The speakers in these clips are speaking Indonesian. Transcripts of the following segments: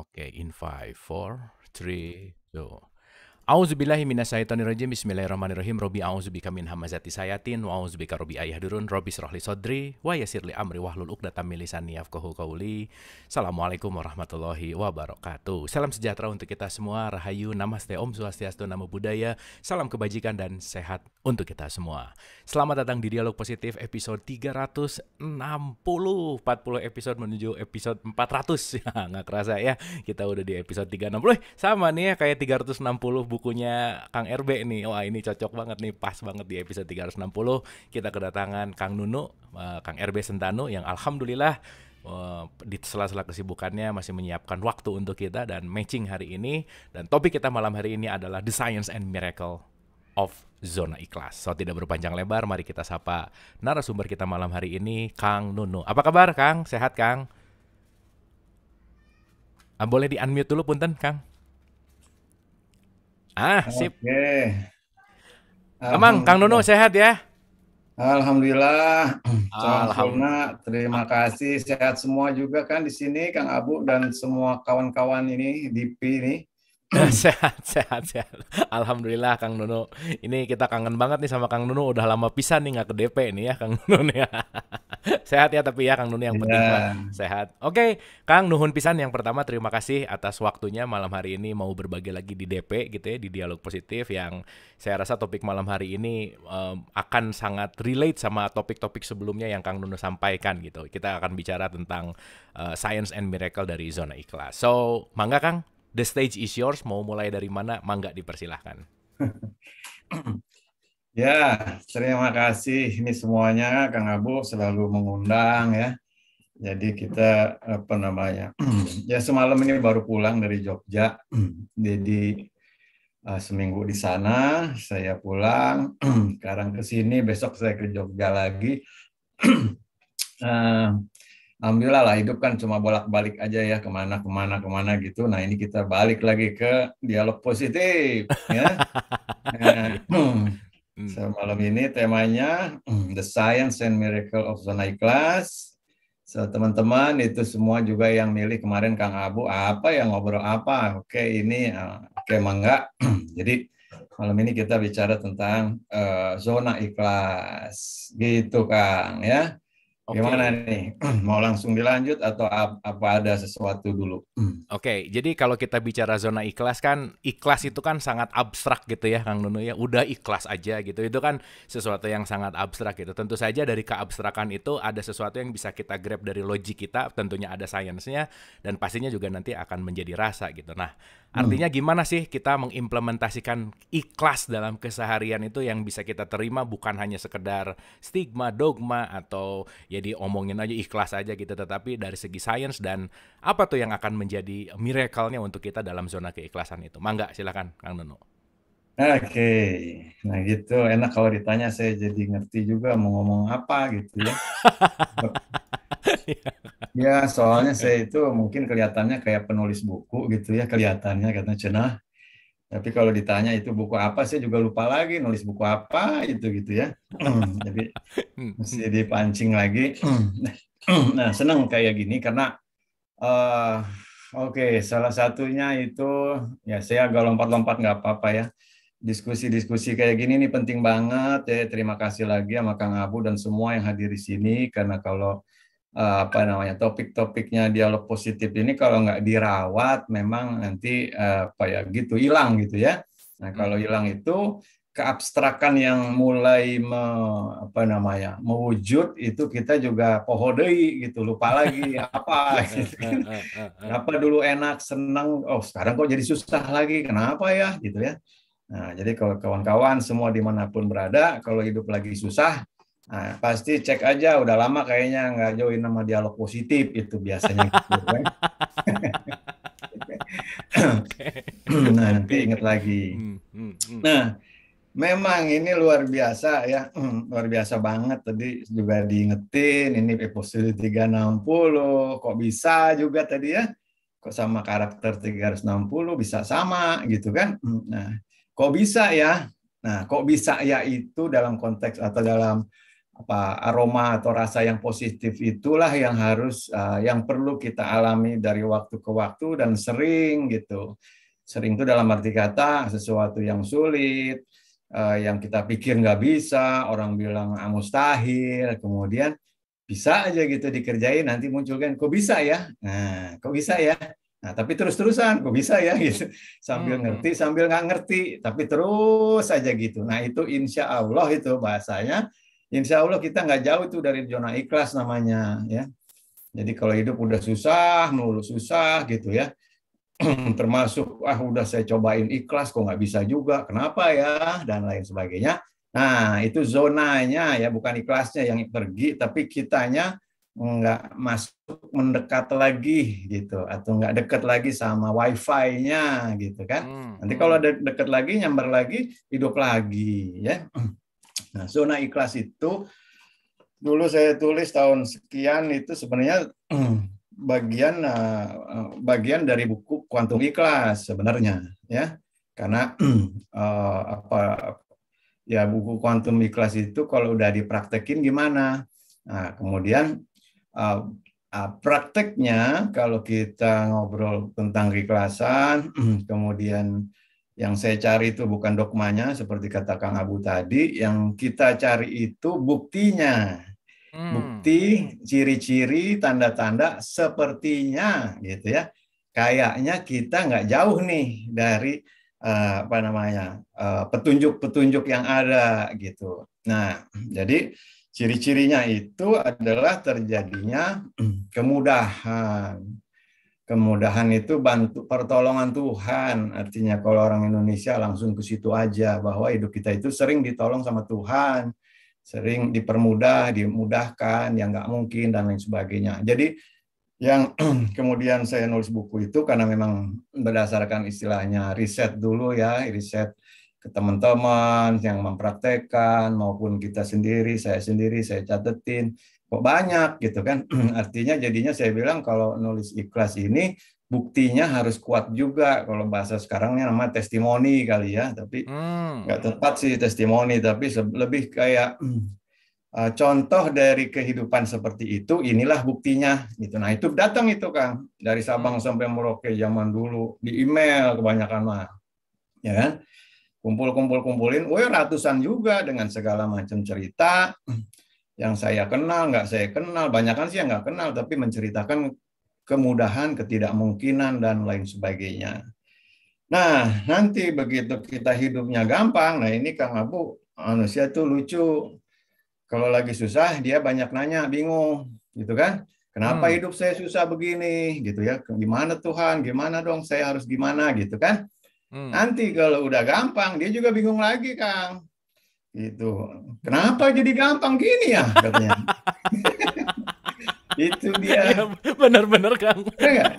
Oke, okay, in 5, 4, 3, 2. Auzubillahi minasyaitonirrajim. Bismillahirrahmanirrahim. Robi auzubika min hamazati sayatin wa auzubika robi ayahdurun. Robi srohli sodri wa yasirli amri wahlul uqdatam min lisani yafqahu qauli. Assalamualaikum warahmatullahi wabarakatuh. Salam sejahtera untuk kita semua. Rahayu, namaste, om swastiastu, nama budaya. Salam kebajikan dan sehat untuk kita semua. Selamat datang di Dialog Positif episode 360, 40 episode menuju episode 400. Nggak kerasa ya, kita udah di episode 360. Eh, sama nih ya, kayak 360 bukunya Kang RB nih. Wah, ini cocok banget nih, pas banget di episode 360 kita kedatangan Kang Nunu, eh, Kang RB Sentanu yang alhamdulillah eh, di sela-sela kesibukannya masih menyiapkan waktu untuk kita dan matching hari ini dan topik kita malam hari ini adalah the science and miracle of zona ikhlas. So tidak berpanjang lebar, mari kita sapa narasumber kita malam hari ini, Kang Nunu. Apa kabar, Kang? Sehat, Kang? Ah, boleh di unmute dulu, punten, Kang. Ah, sip. Oke. Emang Kang Nuno sehat ya? Alhamdulillah. Alhamdulillah. terima kasih sehat semua juga kan di sini Kang Abu dan semua kawan-kawan ini di ini. sehat, sehat, sehat. Alhamdulillah Kang Nuno. Ini kita kangen banget nih sama Kang Nuno. Udah lama pisah nih nggak ke DP nih ya Kang Nuno ya. sehat ya tapi ya Kang Nuno yang penting yeah. Iya. sehat. Oke, okay. Kang Nuhun Pisan yang pertama terima kasih atas waktunya malam hari ini mau berbagi lagi di DP gitu ya di dialog positif yang saya rasa topik malam hari ini um, akan sangat relate sama topik-topik sebelumnya yang Kang Nuno sampaikan gitu. Kita akan bicara tentang uh, science and miracle dari zona ikhlas. So, mangga Kang the stage is yours. Mau mulai dari mana? Mangga dipersilahkan. ya, terima kasih ini semuanya Kang Abu selalu mengundang ya. Jadi kita apa namanya? ya semalam ini baru pulang dari Jogja. Jadi uh, seminggu di sana, saya pulang, sekarang ke sini, besok saya ke Jogja lagi. uh, alhamdulillah lah hidup kan cuma bolak-balik aja ya kemana kemana kemana gitu. Nah ini kita balik lagi ke dialog positif ya. Nah, so, hmm. malam ini temanya The Science and Miracle of Zona Ikhlas. So teman-teman itu semua juga yang milih kemarin Kang Abu apa yang ngobrol apa. Oke ini eh, oke enggak? Jadi malam ini kita bicara tentang uh, zona ikhlas gitu Kang ya. Okay. Gimana nih? Mau langsung dilanjut atau apa ada sesuatu dulu? Oke, okay, jadi kalau kita bicara zona ikhlas kan ikhlas itu kan sangat abstrak gitu ya Kang Nunu ya. Udah ikhlas aja gitu. Itu kan sesuatu yang sangat abstrak gitu. Tentu saja dari keabstrakan itu ada sesuatu yang bisa kita grab dari logik kita, tentunya ada sainsnya dan pastinya juga nanti akan menjadi rasa gitu. Nah, hmm. artinya hmm. gimana sih kita mengimplementasikan ikhlas dalam keseharian itu yang bisa kita terima bukan hanya sekedar stigma, dogma atau ya jadi omongin aja ikhlas aja gitu tetapi dari segi sains dan apa tuh yang akan menjadi miracle-nya untuk kita dalam zona keikhlasan itu mangga silakan Kang Nono Oke, okay. nah gitu enak kalau ditanya saya jadi ngerti juga mau ngomong apa gitu ya. ya soalnya saya itu mungkin kelihatannya kayak penulis buku gitu ya kelihatannya karena cenah tapi kalau ditanya itu buku apa, sih juga lupa lagi nulis buku apa itu gitu ya. Hmm, jadi mesti hmm. dipancing lagi. Hmm. nah senang kayak gini karena uh, oke okay, salah satunya itu ya saya agak lompat-lompat nggak apa-apa ya. Diskusi-diskusi kayak gini ini penting banget ya. Terima kasih lagi sama Kang Abu dan semua yang hadir di sini karena kalau Eh, apa namanya topik-topiknya dialog positif ini kalau nggak dirawat memang nanti eh, apa ya gitu hilang gitu ya nah kalau hmm. hilang itu keabstrakan yang mulai me, apa namanya mewujud itu kita juga pohodei gitu lupa lagi apa gitu eh, apa dulu enak senang oh sekarang kok jadi susah lagi kenapa ya gitu ya nah jadi kalau kawan-kawan semua dimanapun berada kalau hidup lagi susah Nah, pasti cek aja udah lama kayaknya nggak join nama dialog positif itu biasanya gitu kan. nah, nanti inget lagi. Hmm, hmm, hmm. Nah, memang ini luar biasa ya, luar biasa banget tadi juga diingetin ini episode 360 kok bisa juga tadi ya. Kok sama karakter 360 bisa sama gitu kan. Nah, kok bisa ya? Nah, kok bisa ya itu dalam konteks atau dalam apa aroma atau rasa yang positif itulah yang harus uh, yang perlu kita alami dari waktu ke waktu dan sering gitu. Sering itu dalam arti kata sesuatu yang sulit, uh, yang kita pikir nggak bisa, orang bilang ah, mustahil, kemudian bisa aja gitu dikerjain, nanti munculkan kok bisa ya, nah kok bisa ya, nah tapi terus-terusan kok bisa ya gitu, sambil hmm. ngerti, sambil nggak ngerti, tapi terus aja gitu. Nah itu insya Allah itu bahasanya Insya Allah kita nggak jauh itu dari zona ikhlas namanya ya. Jadi kalau hidup udah susah, melulu susah gitu ya. Termasuk ah udah saya cobain ikhlas kok nggak bisa juga, kenapa ya dan lain sebagainya. Nah itu zonanya ya bukan ikhlasnya yang pergi, tapi kitanya nggak masuk mendekat lagi gitu atau nggak dekat lagi sama wifi-nya gitu kan. Hmm. Nanti hmm. kalau de dekat lagi nyamber lagi hidup lagi ya. Nah, zona ikhlas itu dulu saya tulis tahun sekian itu sebenarnya hmm, bagian eh, bagian dari buku kuantum ikhlas sebenarnya ya karena hmm, eh, apa ya buku kuantum ikhlas itu kalau udah dipraktekin gimana nah kemudian eh, prakteknya kalau kita ngobrol tentang ikhlasan hmm, kemudian yang saya cari itu bukan dogmanya, seperti kata Kang Abu tadi. Yang kita cari itu buktinya. Hmm. Bukti, ciri-ciri, tanda-tanda sepertinya gitu ya. Kayaknya kita nggak jauh nih dari uh, apa namanya uh, petunjuk-petunjuk yang ada gitu. Nah, jadi ciri-cirinya itu adalah terjadinya kemudahan kemudahan itu bantu pertolongan Tuhan. Artinya kalau orang Indonesia langsung ke situ aja bahwa hidup kita itu sering ditolong sama Tuhan, sering dipermudah, dimudahkan yang nggak mungkin dan lain sebagainya. Jadi yang kemudian saya nulis buku itu karena memang berdasarkan istilahnya riset dulu ya, riset ke teman-teman yang mempraktekkan maupun kita sendiri, saya sendiri, saya catetin kok banyak gitu kan artinya jadinya saya bilang kalau nulis ikhlas ini buktinya harus kuat juga kalau bahasa sekarangnya nama testimoni kali ya tapi hmm. nggak hmm. tepat sih testimoni tapi lebih kayak eh, contoh dari kehidupan seperti itu inilah buktinya gitu nah itu datang itu kang dari Sabang hmm. sampai Merauke zaman dulu di email kebanyakan mah ya kan kumpul-kumpul kumpulin, oh ya ratusan juga dengan segala macam cerita, yang saya kenal, nggak saya kenal, banyak kan sih yang nggak kenal, tapi menceritakan kemudahan, ketidakmungkinan, dan lain sebagainya. Nah, nanti begitu kita hidupnya gampang, nah ini Kang Abu, manusia tuh lucu. Kalau lagi susah, dia banyak nanya, bingung, gitu kan? Kenapa hmm. hidup saya susah begini, gitu ya? Gimana Tuhan, gimana dong saya harus gimana, gitu kan? Hmm. Nanti kalau udah gampang, dia juga bingung lagi, Kang itu Kenapa jadi gampang gini ya katanya. itu dia. Ya, benar-benar Kang. Iya,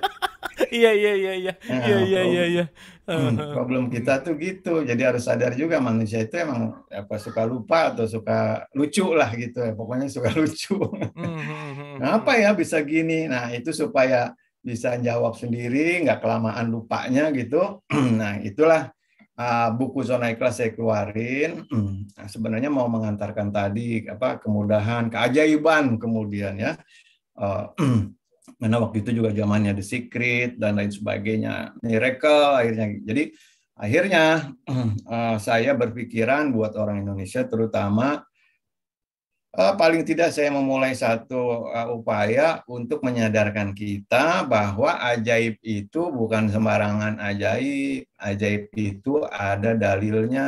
iya iya iya iya. Nah, iya iya, iya iya hmm, Problem kita tuh gitu. Jadi harus sadar juga manusia itu emang apa suka lupa atau suka lucu lah gitu ya. Pokoknya suka lucu. Hmm, hmm, hmm, Kenapa ya bisa gini? Nah, itu supaya bisa jawab sendiri, nggak kelamaan lupanya gitu. nah, itulah Ah, buku zona ikhlas saya keluarin nah, sebenarnya mau mengantarkan tadi apa kemudahan keajaiban kemudian ya eh, karena waktu itu juga zamannya The Secret dan lain sebagainya miracle akhirnya jadi akhirnya eh, saya berpikiran buat orang Indonesia terutama Eh, paling tidak saya memulai satu eh, upaya untuk menyadarkan kita bahwa ajaib itu bukan sembarangan ajaib. Ajaib itu ada dalilnya,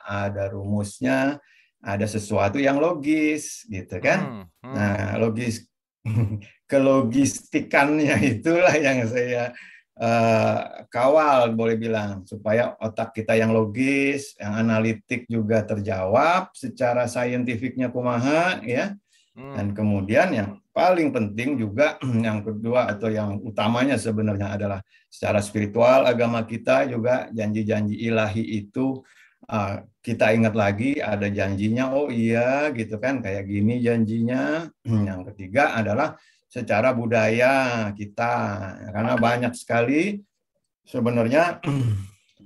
ada rumusnya, ada sesuatu yang logis, gitu kan? Hmm, hmm. Nah, logis kelogistikannya itulah yang saya Eh, kawal boleh bilang supaya otak kita yang logis, yang analitik juga terjawab secara saintifiknya kumaha ya. Hmm. Dan kemudian yang paling penting juga yang kedua atau yang utamanya sebenarnya adalah secara spiritual agama kita juga janji-janji ilahi itu eh, kita ingat lagi ada janjinya oh iya gitu kan kayak gini janjinya. Yang ketiga adalah secara budaya kita karena banyak sekali sebenarnya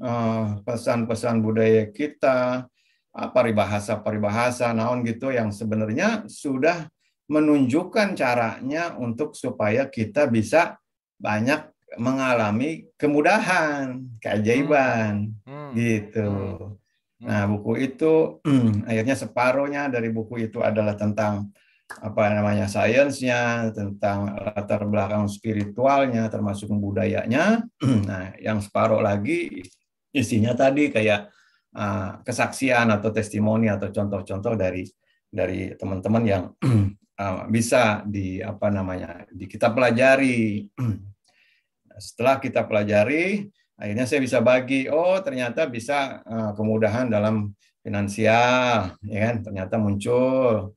eh, pesan-pesan budaya kita apa ribahasa peribahasa naon gitu yang sebenarnya sudah menunjukkan caranya untuk supaya kita bisa banyak mengalami kemudahan keajaiban hmm. hmm. gitu hmm. nah buku itu akhirnya separuhnya dari buku itu adalah tentang apa namanya sainsnya, tentang latar belakang spiritualnya, termasuk budayanya. Nah, yang separuh lagi isinya tadi kayak uh, kesaksian atau testimoni atau contoh-contoh dari dari teman-teman yang uh, bisa di apa namanya di kita pelajari. Setelah kita pelajari, akhirnya saya bisa bagi. Oh, ternyata bisa uh, kemudahan dalam finansial, ya kan? Ternyata muncul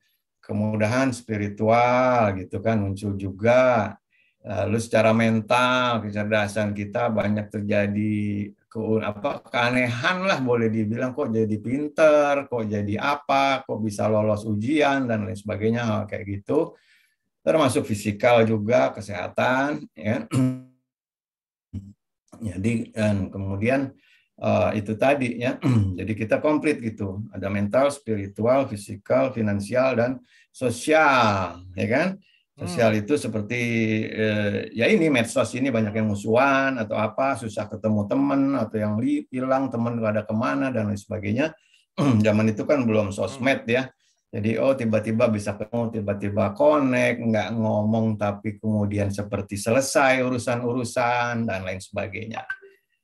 kemudahan spiritual gitu kan muncul juga lalu secara mental kecerdasan kita banyak terjadi ke apa keanehan lah boleh dibilang kok jadi pinter kok jadi apa kok bisa lolos ujian dan lain sebagainya hal kayak gitu termasuk fisikal juga kesehatan ya jadi dan kemudian uh, itu tadi ya jadi kita komplit gitu ada mental spiritual fisikal finansial dan sosial, ya kan? Hmm. Sosial hmm. itu seperti eh, ya ini medsos ini banyak yang musuhan atau apa, susah ketemu teman atau yang hilang teman ada kemana dan lain sebagainya. Zaman itu kan belum sosmed hmm. ya. Jadi oh tiba-tiba bisa ketemu, tiba-tiba connect, nggak ngomong tapi kemudian seperti selesai urusan-urusan dan lain sebagainya.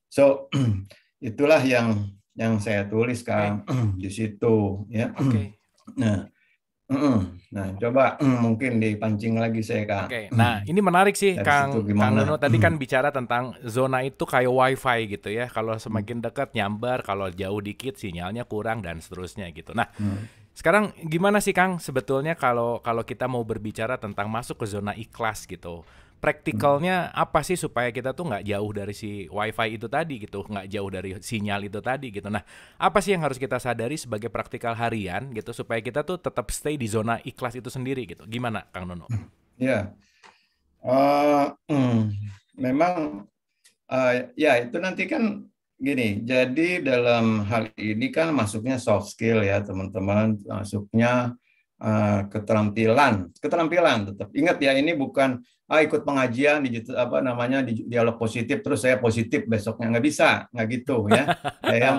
So itulah yang yang saya tulis kan okay. di situ ya. Okay. Nah, mm Nah, coba mm, mungkin dipancing lagi saya Kak. Oke. Mm. Nah, ini menarik sih Dari Kang Kang Nuno tadi kan bicara tentang zona itu kayak wifi gitu ya. Kalau mm. semakin dekat nyambar, kalau jauh dikit sinyalnya kurang dan seterusnya gitu. Nah, mm. sekarang gimana sih Kang sebetulnya kalau kalau kita mau berbicara tentang masuk ke zona ikhlas gitu praktikalnya apa sih supaya kita tuh nggak jauh dari si wifi itu tadi gitu, nggak jauh dari sinyal itu tadi gitu. Nah, apa sih yang harus kita sadari sebagai praktikal harian gitu supaya kita tuh tetap stay di zona ikhlas itu sendiri gitu. Gimana Kang Nono? Hmm, ya, yeah. uh, hmm, memang uh, ya itu nanti kan gini. Jadi dalam hal ini kan masuknya soft skill ya teman-teman, masuknya uh, keterampilan, keterampilan tetap. Ingat ya ini bukan ah ikut pengajian di apa namanya di dialog positif terus saya positif besoknya nggak bisa nggak gitu ya saya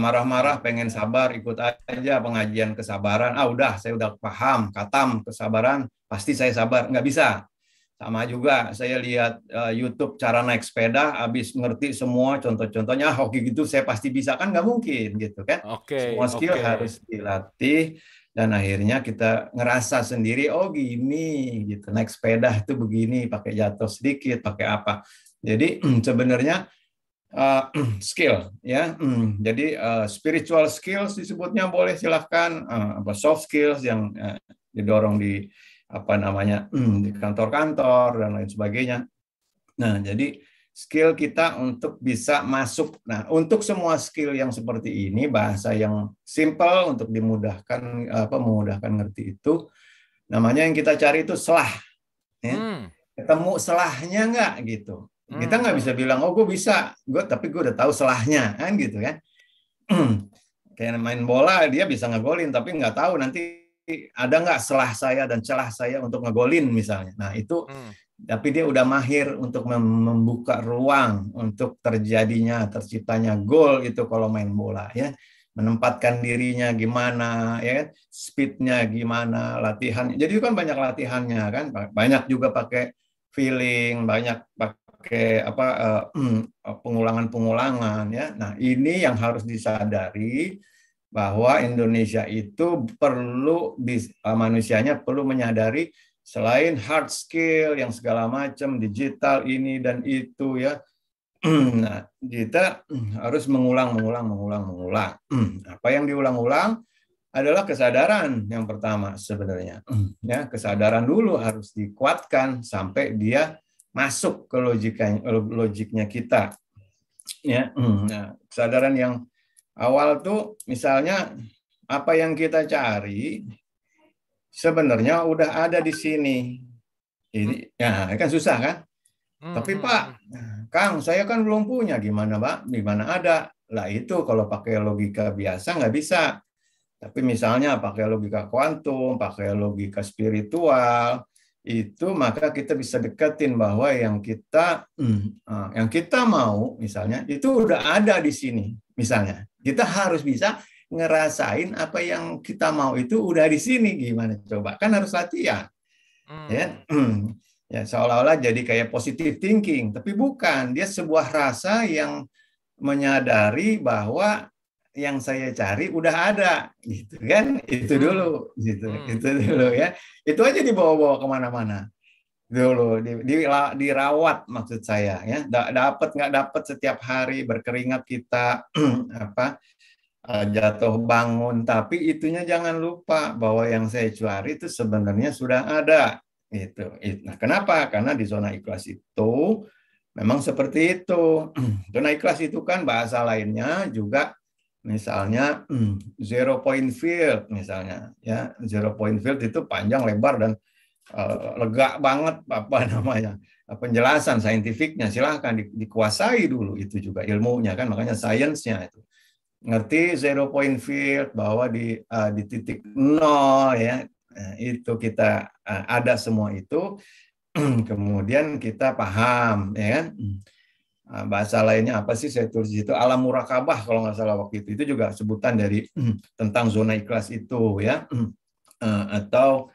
marah-marah uh, pengen sabar ikut aja pengajian kesabaran ah udah saya udah paham katam kesabaran pasti saya sabar nggak bisa sama juga saya lihat uh, YouTube cara naik sepeda habis ngerti semua contoh-contohnya ah, hoki gitu saya pasti bisa kan nggak mungkin gitu kan okay, semua skill okay. harus dilatih dan akhirnya kita ngerasa sendiri oh gini gitu naik sepeda itu begini pakai jatuh sedikit pakai apa jadi sebenarnya uh, skill ya jadi uh, spiritual skills disebutnya boleh silahkan uh, apa soft skills yang uh, didorong di apa namanya di kantor-kantor dan lain sebagainya nah jadi skill kita untuk bisa masuk. Nah, untuk semua skill yang seperti ini bahasa yang simple untuk dimudahkan apa memudahkan ngerti itu namanya yang kita cari itu selah. Ya. Hmm. Ketemu selahnya nggak gitu. Hmm. Kita nggak hmm. bisa bilang oh gue bisa, gue tapi gue udah tahu selahnya kan gitu kan. Kayak main bola dia bisa ngegolin tapi nggak tahu nanti ada nggak selah saya dan celah saya untuk ngegolin misalnya. Nah itu hmm tapi dia udah mahir untuk membuka ruang untuk terjadinya terciptanya gol itu kalau main bola ya menempatkan dirinya gimana ya kan? speednya gimana latihan jadi kan banyak latihannya kan banyak juga pakai feeling banyak pakai apa eh, pengulangan-pengulangan ya nah ini yang harus disadari bahwa Indonesia itu perlu eh, manusianya perlu menyadari Selain hard skill yang segala macam digital ini dan itu ya, nah, kita harus mengulang, mengulang, mengulang, mengulang. Apa yang diulang-ulang adalah kesadaran yang pertama sebenarnya. Ya, kesadaran dulu harus dikuatkan sampai dia masuk ke logikanya, logiknya kita. Ya, nah, kesadaran yang awal tuh misalnya apa yang kita cari sebenarnya udah ada di sini. Ini hmm. ya kan susah kan? Hmm, Tapi hmm, Pak, Kang, saya kan belum punya. Gimana Pak? Gimana ada? Lah itu kalau pakai logika biasa nggak bisa. Tapi misalnya pakai logika kuantum, pakai logika spiritual, itu maka kita bisa deketin bahwa yang kita ah, yang kita mau misalnya itu udah ada di sini misalnya kita harus bisa ngerasain apa yang kita mau itu udah di sini gimana coba kan harus latihan ya, hmm. ya ya seolah-olah jadi kayak positive thinking tapi bukan dia sebuah rasa yang menyadari bahwa yang saya cari udah ada gitu kan itu hmm. dulu gitu hmm. itu dulu ya itu aja dibawa-bawa kemana-mana dulu di, di, dirawat maksud saya ya dapat nggak dapat setiap hari berkeringat kita apa Eh, jatuh bangun tapi itunya jangan lupa bahwa yang saya cari itu sebenarnya sudah ada itu nah kenapa karena di zona ikhlas itu memang seperti itu zona ikhlas itu kan bahasa lainnya juga misalnya zero point field misalnya ya zero point field itu panjang lebar dan uh, lega banget apa namanya penjelasan saintifiknya silahkan di, dikuasai dulu itu juga ilmunya kan makanya sainsnya itu ngerti zero point field bahwa di uh, di titik nol ya nah, itu kita uh, ada semua itu kemudian kita paham ya kan eh, bahasa lainnya apa sih saya tulis itu alam murakabah kalau nggak salah waktu itu itu juga sebutan dari tentang zona ikhlas itu ya uh, atau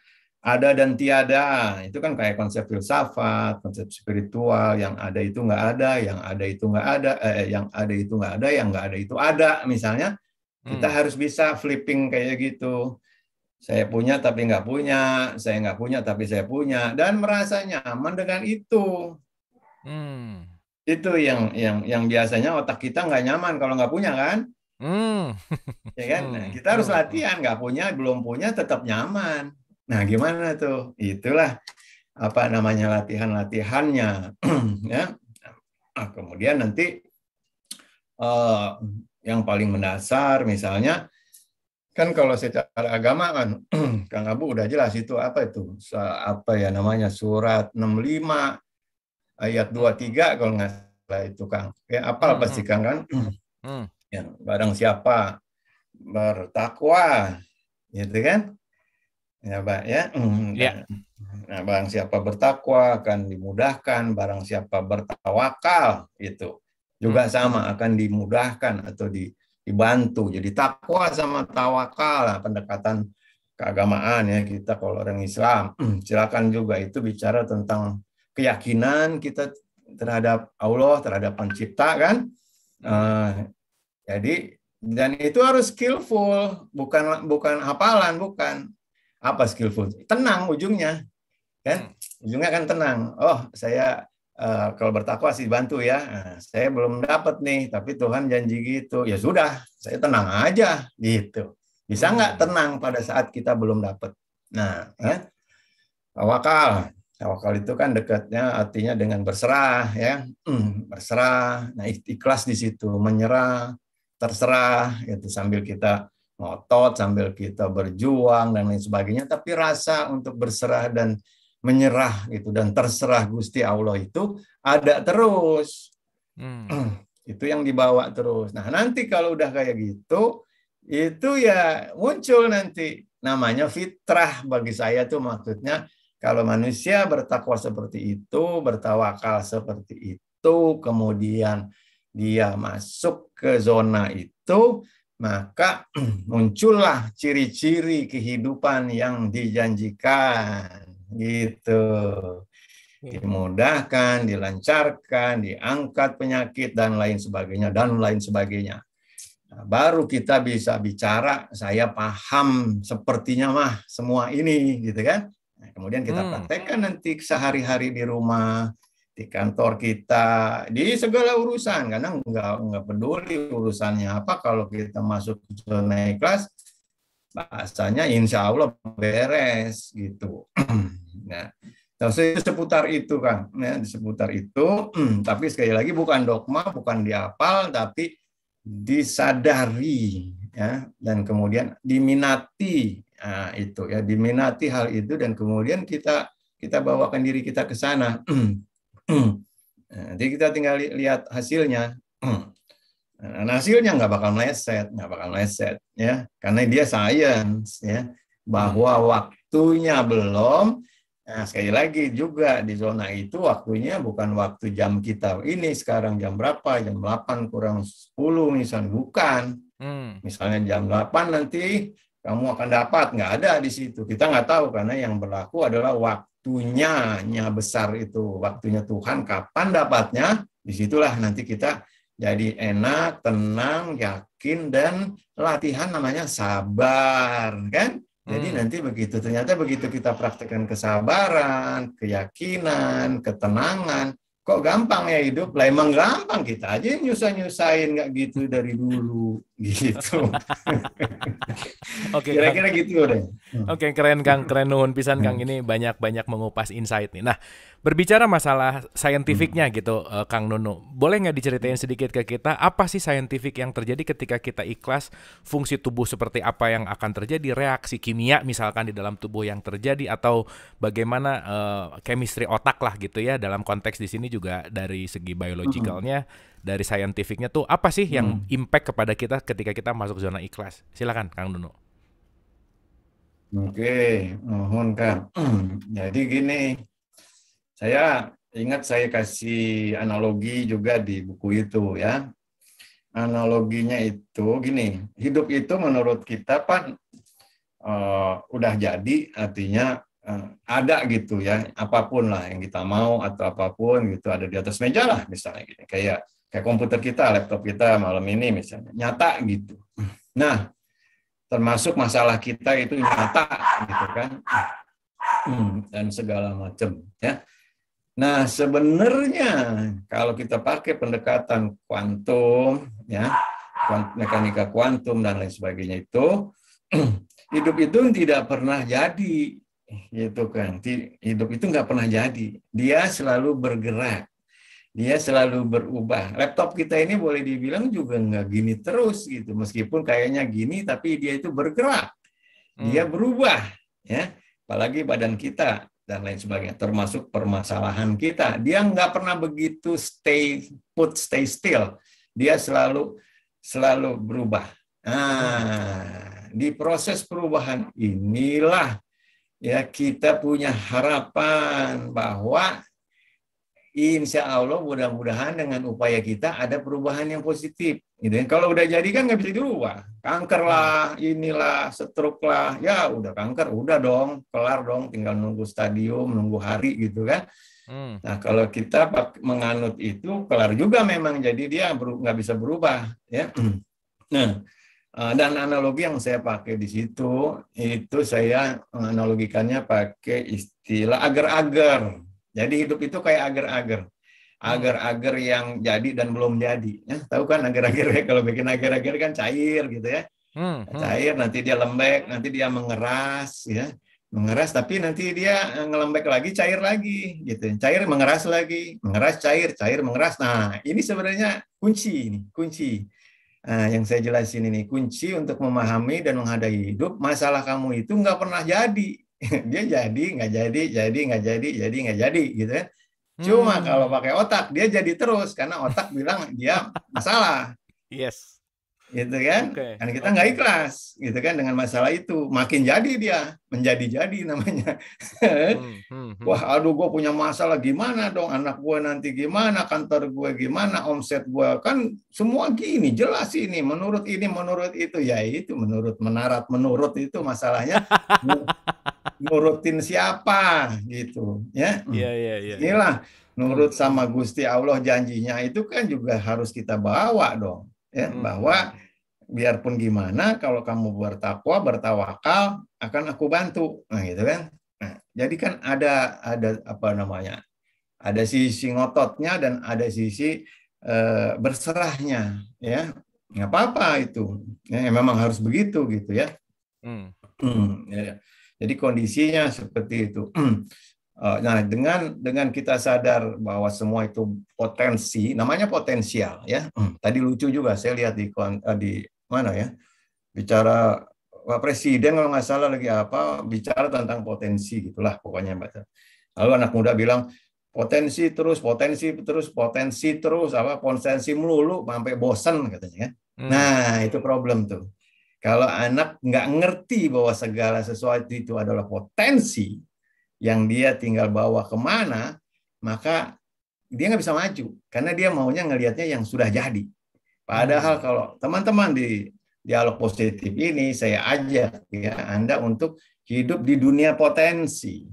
ada dan tiada itu kan kayak konsep filsafat konsep spiritual yang ada itu nggak ada yang ada itu nggak ada eh, yang ada itu nggak ada yang nggak ada itu ada misalnya kita hmm. harus bisa flipping kayak gitu saya punya tapi nggak punya saya nggak punya tapi saya punya dan merasa nyaman dengan itu hmm. itu yang yang yang biasanya otak kita nggak nyaman kalau nggak punya kan hmm. ya kan nah, hmm. kita harus latihan nggak punya belum punya tetap nyaman Nah, gimana tuh? Itulah apa namanya latihan-latihannya ya. Nah, kemudian nanti uh, yang paling mendasar misalnya kan kalau secara agama kan Kang Abu udah jelas itu apa itu apa ya namanya surat 65 ayat 23 kalau nggak salah itu Kang. Ya apal hmm, pasti hmm. Kang kan. Hmm, hmm. Ya, barang siapa bertakwa gitu kan Ya, Pak, ya. ya. Nah, barang siapa bertakwa akan dimudahkan, barang siapa bertawakal itu juga hmm. sama akan dimudahkan atau di, dibantu. Jadi takwa sama tawakal lah, pendekatan keagamaan ya kita kalau orang Islam. Silakan juga itu bicara tentang keyakinan kita terhadap Allah, terhadap pencipta kan. Uh, jadi dan itu harus skillful, bukan bukan hafalan, bukan apa skillful tenang ujungnya kan hmm. ujungnya kan tenang oh saya eh, kalau bertakwa sih bantu ya nah, saya belum dapat nih tapi Tuhan janji gitu ya sudah saya tenang aja gitu bisa hmm. nggak tenang pada saat kita belum dapat nah ya tawakal tawakal itu kan dekatnya artinya dengan berserah ya hmm, berserah nah ikhlas di situ menyerah terserah itu sambil kita ngotot sambil kita berjuang dan lain sebagainya tapi rasa untuk berserah dan menyerah gitu dan terserah Gusti Allah itu ada terus hmm. itu yang dibawa terus nah nanti kalau udah kayak gitu itu ya muncul nanti namanya fitrah bagi saya tuh maksudnya kalau manusia bertakwa seperti itu bertawakal seperti itu kemudian dia masuk ke zona itu maka muncullah ciri-ciri kehidupan yang dijanjikan gitu iya. dimudahkan, dilancarkan, diangkat penyakit dan lain sebagainya dan lain sebagainya. Nah, baru kita bisa bicara, saya paham sepertinya mah semua ini gitu kan. Nah, kemudian kita hmm. praktekkan nanti sehari-hari di rumah di kantor kita, di segala urusan. Karena nggak nggak peduli urusannya apa, kalau kita masuk ke zona ikhlas, bahasanya insya Allah beres gitu. nah, terus seputar itu kan, ya, seputar itu. tapi sekali lagi bukan dogma, bukan diapal, tapi disadari ya dan kemudian diminati nah, itu ya diminati hal itu dan kemudian kita kita bawakan diri kita ke sana Hmm. Nah, nanti jadi kita tinggal lihat hasilnya. Hmm. Nah, nah, hasilnya nggak bakal meleset, nggak bakal meleset, ya, karena dia science, ya, bahwa waktunya belum. Nah, sekali lagi juga di zona itu waktunya bukan waktu jam kita ini sekarang jam berapa, jam 8 kurang 10 misalnya, bukan. Hmm. Misalnya jam 8 nanti kamu akan dapat, nggak ada di situ. Kita nggak tahu karena yang berlaku adalah waktu waktunya nya besar itu waktunya Tuhan kapan dapatnya disitulah nanti kita jadi enak tenang yakin dan latihan namanya sabar kan jadi hmm. nanti begitu ternyata begitu kita praktekkan kesabaran keyakinan ketenangan kok gampang ya hidup lah emang gampang kita aja nyusah nyusahin nggak gitu dari dulu gitu. Oke. Kira-kira gitu deh. Hmm. Oke, okay, keren Kang, hmm. keren nuhun pisan Kang hmm. ini banyak-banyak mengupas insight nih. Nah, berbicara masalah saintifiknya hmm. gitu uh, Kang Nunu, boleh nggak diceritain sedikit ke kita apa sih saintifik yang terjadi ketika kita ikhlas, fungsi tubuh seperti apa yang akan terjadi, reaksi kimia misalkan di dalam tubuh yang terjadi atau bagaimana uh, chemistry otak lah gitu ya dalam konteks di sini juga dari segi biologicalnya. Hmm dari saintifiknya tuh apa sih yang hmm. impact kepada kita ketika kita masuk zona ikhlas? Silakan Kang Dono. Oke, mohon Kang. Jadi gini, saya ingat saya kasih analogi juga di buku itu ya. Analoginya itu gini, hidup itu menurut kita pan uh, eh, udah jadi artinya eh, ada gitu ya, apapun lah yang kita mau atau apapun gitu ada di atas meja lah misalnya gini. Kayak kayak komputer kita, laptop kita malam ini misalnya, nyata gitu. Nah, termasuk masalah kita itu nyata gitu kan, hmm, dan segala macam ya. Nah, sebenarnya kalau kita pakai pendekatan kuantum, ya, mekanika kuantum dan lain sebagainya itu, hidup itu tidak pernah jadi, gitu kan? Hidup itu nggak pernah jadi. Dia selalu bergerak, dia selalu berubah. Laptop kita ini boleh dibilang juga nggak gini terus gitu, meskipun kayaknya gini, tapi dia itu bergerak, hmm. dia berubah, ya. Apalagi badan kita dan lain sebagainya, termasuk permasalahan kita. Dia nggak pernah begitu stay put, stay still. Dia selalu selalu berubah. Nah, di proses perubahan inilah ya kita punya harapan bahwa insya Allah mudah-mudahan dengan upaya kita ada perubahan yang positif. Gitu. Ya. Kalau udah jadi kan nggak bisa dirubah. Kanker lah, inilah, stroke lah, ya udah kanker, udah dong, kelar dong, tinggal nunggu stadium, nunggu hari gitu kan. Hmm. Nah kalau kita menganut itu kelar juga memang, jadi dia nggak bisa berubah ya. Nah eh, dan analogi yang saya pakai di situ itu saya analogikannya pakai istilah agar-agar jadi hidup itu kayak agar-agar. Hmm. Agar-agar yang jadi dan belum jadi. Ya, tahu kan agar-agar ya kalau bikin agar-agar kan cair gitu ya. Hmm, hmm. Cair nanti dia lembek, nanti dia mengeras ya. Mengeras tapi nanti dia eh, ngelembek lagi, cair lagi gitu. Cair mengeras lagi, mengeras cair, cair mengeras. Nah, ini sebenarnya kunci ini, kunci. Nah, yang saya jelasin ini kunci untuk memahami dan menghadapi hidup masalah kamu itu nggak pernah jadi dia jadi nggak jadi jadi nggak jadi jadi nggak jadi gitu ya cuma hmm. kalau pakai otak dia jadi terus karena otak bilang dia masalah yes gitu kan okay. Karena kita nggak okay. ikhlas gitu kan dengan masalah itu makin jadi dia menjadi jadi namanya hmm, hmm, hmm. wah aduh gue punya masalah gimana dong anak gue nanti gimana kantor gue gimana omset gue kan semua gini jelas ini menurut ini menurut itu ya itu menurut menarat menurut itu masalahnya nurutin siapa gitu ya hmm. iya, iya iya iya, inilah nurut hmm. sama gusti allah janjinya itu kan juga harus kita bawa dong ya hmm. bahwa biarpun gimana kalau kamu bertakwa bertawakal akan aku bantu nah gitu kan nah, jadi kan ada ada apa namanya ada sisi ngototnya dan ada sisi e, berserahnya ya nggak apa-apa itu ya, ya, memang harus begitu gitu ya hmm. Hmm, ya. ya. jadi kondisinya seperti itu Eh, nah, dengan dengan kita sadar bahwa semua itu potensi, namanya potensial ya. Hmm. Tadi lucu juga saya lihat di eh, di mana ya? Bicara Pak eh, Presiden kalau nggak salah lagi apa bicara tentang potensi gitulah pokoknya Mbak. Lalu anak muda bilang potensi terus potensi terus potensi terus apa konsensi melulu sampai bosan katanya kan. Hmm. Nah, itu problem tuh. Kalau anak nggak ngerti bahwa segala sesuatu itu adalah potensi, yang dia tinggal bawa kemana, maka dia nggak bisa maju karena dia maunya ngelihatnya yang sudah jadi. Padahal hmm. kalau teman-teman di dialog positif ini saya ajak ya Anda untuk hidup di dunia potensi.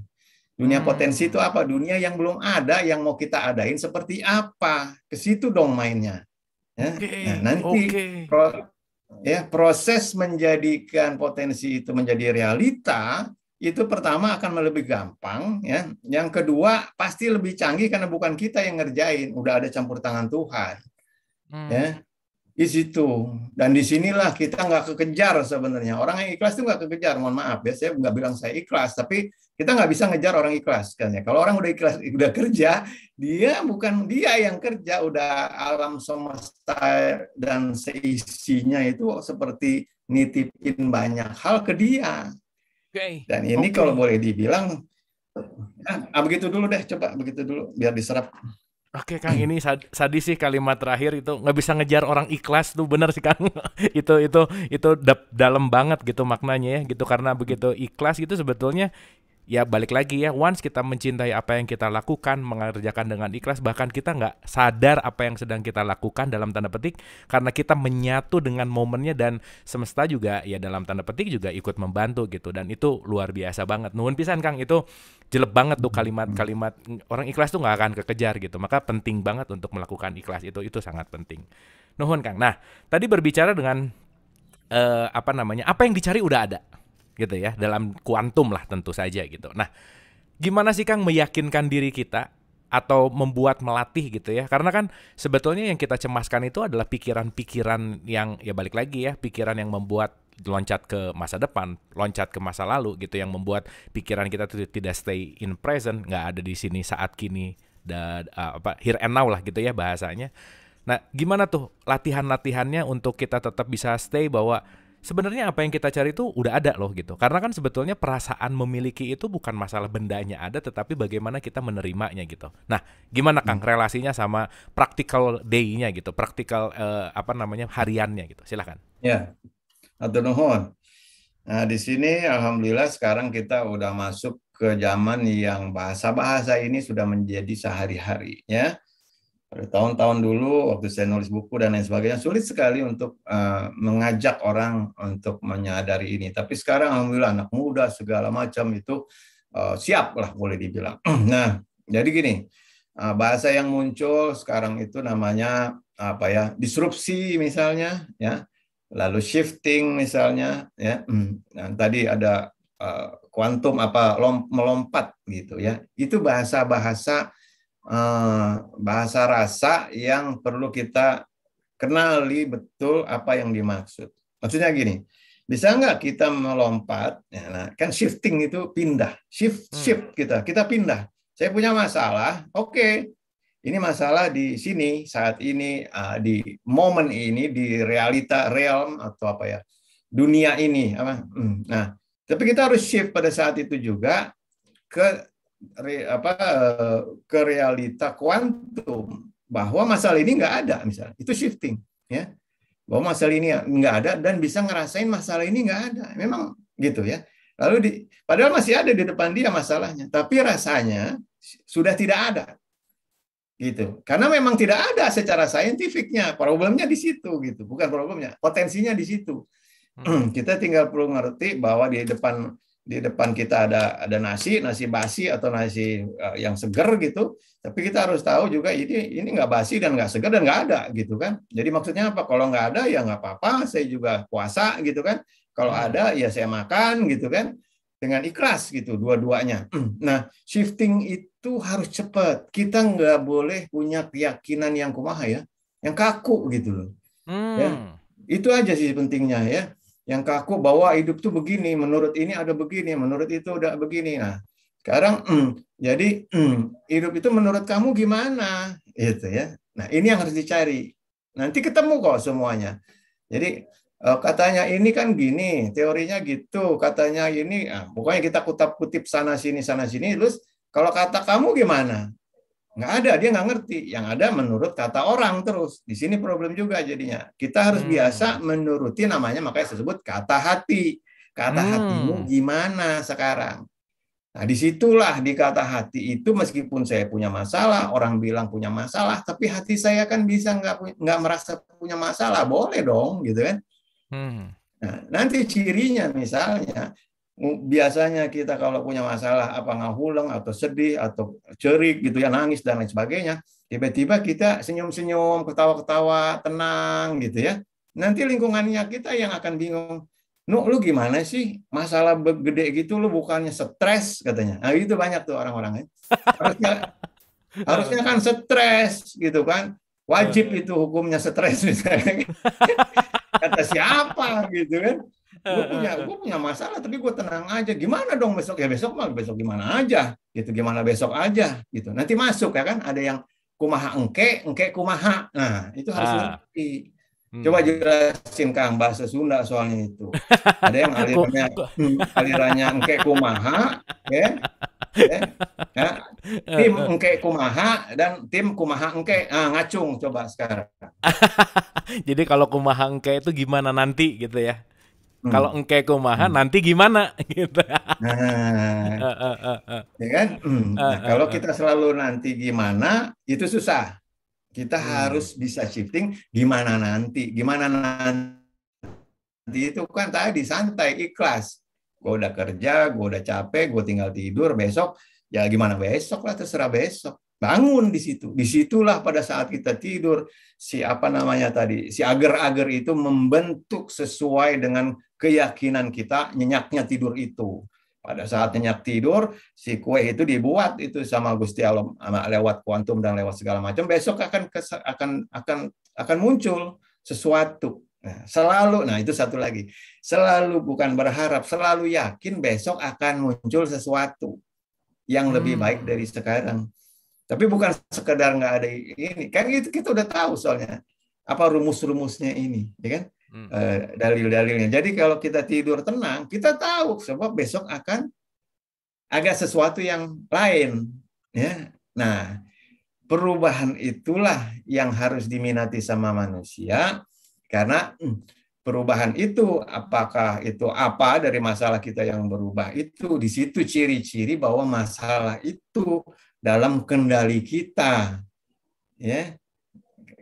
Dunia hmm. potensi itu apa? Dunia yang belum ada yang mau kita adain seperti apa? Ke situ dong mainnya. Ya. Okay. Nah, nanti okay. pro, ya proses menjadikan potensi itu menjadi realita itu pertama akan lebih gampang ya. Yang kedua pasti lebih canggih karena bukan kita yang ngerjain, udah ada campur tangan Tuhan. Hmm. Ya. Di situ dan disinilah kita nggak kekejar sebenarnya. Orang yang ikhlas itu nggak kekejar, mohon maaf ya, saya nggak bilang saya ikhlas, tapi kita nggak bisa ngejar orang ikhlas kan ya. Kalau orang udah ikhlas, udah kerja, dia bukan dia yang kerja, udah alam semesta dan seisinya itu seperti nitipin banyak hal ke dia Okay. Dan ini okay. kalau boleh dibilang, ya, ah, begitu dulu deh, coba begitu dulu biar diserap. Oke Kang, ini sadis sih kalimat terakhir itu nggak bisa ngejar orang ikhlas tuh benar sih Kang. itu itu itu dap dalam banget gitu maknanya ya gitu karena begitu ikhlas itu sebetulnya ya balik lagi ya once kita mencintai apa yang kita lakukan mengerjakan dengan ikhlas bahkan kita nggak sadar apa yang sedang kita lakukan dalam tanda petik karena kita menyatu dengan momennya dan semesta juga ya dalam tanda petik juga ikut membantu gitu dan itu luar biasa banget nuhun pisan kang itu jelek banget tuh kalimat-kalimat orang ikhlas tuh nggak akan kekejar gitu maka penting banget untuk melakukan ikhlas itu itu sangat penting nuhun kang nah tadi berbicara dengan uh, apa namanya apa yang dicari udah ada gitu ya dalam kuantum lah tentu saja gitu. Nah, gimana sih Kang meyakinkan diri kita atau membuat melatih gitu ya? Karena kan sebetulnya yang kita cemaskan itu adalah pikiran-pikiran yang ya balik lagi ya, pikiran yang membuat loncat ke masa depan, loncat ke masa lalu gitu yang membuat pikiran kita tidak stay in present, nggak ada di sini saat kini dan uh, apa here and now lah gitu ya bahasanya. Nah, gimana tuh latihan-latihannya untuk kita tetap bisa stay bahwa sebenarnya apa yang kita cari itu udah ada loh gitu. Karena kan sebetulnya perasaan memiliki itu bukan masalah bendanya ada tetapi bagaimana kita menerimanya gitu. Nah, gimana Kang hmm. relasinya sama practical day-nya gitu, practical eh, apa namanya hariannya gitu. Silakan. Ya. Atur nuhun. Nah, di sini alhamdulillah sekarang kita udah masuk ke zaman yang bahasa-bahasa ini sudah menjadi sehari-hari ya pada tahun-tahun dulu waktu saya nulis buku dan lain sebagainya sulit sekali untuk uh, mengajak orang untuk menyadari ini. Tapi sekarang alhamdulillah anak muda segala macam itu uh, eh, siap lah boleh dibilang. nah, jadi gini, uh, bahasa yang muncul sekarang itu namanya apa ya? disrupsi misalnya ya. Lalu shifting misalnya ya. Nah, tadi ada kuantum uh, apa lom, melompat gitu ya. Itu bahasa-bahasa Eh, bahasa rasa yang perlu kita kenali betul apa yang dimaksud. Maksudnya gini, bisa nggak kita melompat? Ya, nah, kan shifting itu pindah, shift hmm. shift kita, kita pindah. Saya punya masalah, oke, okay. ini masalah di sini saat ini eh, di momen ini di realita realm atau apa ya dunia ini hmm, Nah, tapi kita harus shift pada saat itu juga ke re, apa eh, ke realita kuantum bahwa masalah ini nggak ada misalnya itu shifting ya bahwa masalah ini nggak ada dan bisa ngerasain masalah ini nggak ada memang gitu ya lalu di, padahal masih ada di depan dia masalahnya tapi rasanya sudah tidak ada gitu karena memang tidak ada secara saintifiknya problemnya di situ gitu bukan problemnya potensinya di situ hmm. kita tinggal perlu ngerti bahwa di depan di depan kita ada ada nasi nasi basi atau nasi eh, yang segar gitu tapi kita harus tahu juga ini ini nggak basi dan nggak segar dan nggak ada gitu kan jadi maksudnya apa kalau nggak ada ya nggak apa-apa saya juga puasa gitu kan kalau hmm. ada ya saya makan gitu kan dengan ikhlas gitu dua-duanya nah shifting itu harus cepat kita nggak boleh punya keyakinan yang kumaha ya yang kaku gitu loh hmm. ya itu aja sih pentingnya ya yang kaku bahwa hidup tuh begini, menurut ini ada begini, menurut itu udah begini. Nah, sekarang mm, jadi mm, hidup itu menurut kamu gimana? Gitu ya. Nah, ini yang harus dicari. Nanti ketemu kok semuanya. Jadi eh, katanya ini kan gini, teorinya gitu, katanya ini, nah, pokoknya kita kutap kutip sana sini sana sini, terus kalau kata kamu gimana? Nggak ada, dia nggak ngerti. Yang ada menurut kata orang terus. Di sini problem juga jadinya. Kita harus hmm. biasa menuruti namanya, makanya saya sebut kata hati. Kata hmm. hatimu gimana sekarang? Nah, disitulah di kata hati itu meskipun saya punya masalah, orang bilang punya masalah, tapi hati saya kan bisa nggak nggak merasa punya masalah, boleh dong, gitu kan? Hmm. Nah, nanti cirinya misalnya biasanya kita kalau punya masalah apa ngahuleng atau sedih atau cerik gitu ya nangis dan lain sebagainya tiba-tiba kita senyum-senyum ketawa-ketawa tenang gitu ya nanti lingkungannya kita yang akan bingung nu lu gimana sih masalah gede gitu lu bukannya stres katanya nah itu banyak tuh orang-orangnya harusnya harusnya kan stres gitu kan wajib itu hukumnya stres misalnya kata siapa gitu kan gue punya gue punya masalah tapi gue tenang aja gimana dong besok ya besok mah besok gimana aja gitu gimana besok aja gitu nanti masuk ya kan ada yang kumaha engke engke kumaha nah itu harus ah. ngerti hmm. coba jelasin kang bahasa Sunda soalnya itu ada yang alirannya hmm, alirannya engke kumaha ya ya, ya. tim engke kumaha dan tim kumaha engke nah, ngacung coba sekarang jadi kalau kumaha engke itu gimana nanti gitu ya Hmm. Kalau engke kumaha hmm. nanti gimana gitu. Nah, ya kan? Hmm. Nah, kalau kita selalu nanti gimana itu susah. Kita hmm. harus bisa shifting gimana nanti, gimana nanti itu kan tadi santai ikhlas. Gue udah kerja, gue udah capek, gue tinggal tidur besok. Ya gimana besok lah terserah besok bangun di situ. Disitulah pada saat kita tidur, si apa namanya tadi, si agar-agar itu membentuk sesuai dengan keyakinan kita nyenyaknya tidur itu. Pada saat nyenyak tidur, si kue itu dibuat itu sama Gusti Allah lewat kuantum dan lewat segala macam. Besok akan akan akan akan muncul sesuatu. Nah, selalu, nah itu satu lagi. Selalu bukan berharap, selalu yakin besok akan muncul sesuatu yang lebih hmm. baik dari sekarang. Tapi bukan sekedar nggak ada ini. Kan kita, kita udah tahu soalnya apa rumus-rumusnya ini, ya kan? Hmm. Eh, dalil-dalilnya. Jadi kalau kita tidur tenang, kita tahu sebab besok akan ada sesuatu yang lain, ya. Nah, perubahan itulah yang harus diminati sama manusia karena hmm, perubahan itu apakah itu apa dari masalah kita yang berubah itu di situ ciri-ciri bahwa masalah itu dalam kendali kita. Ya.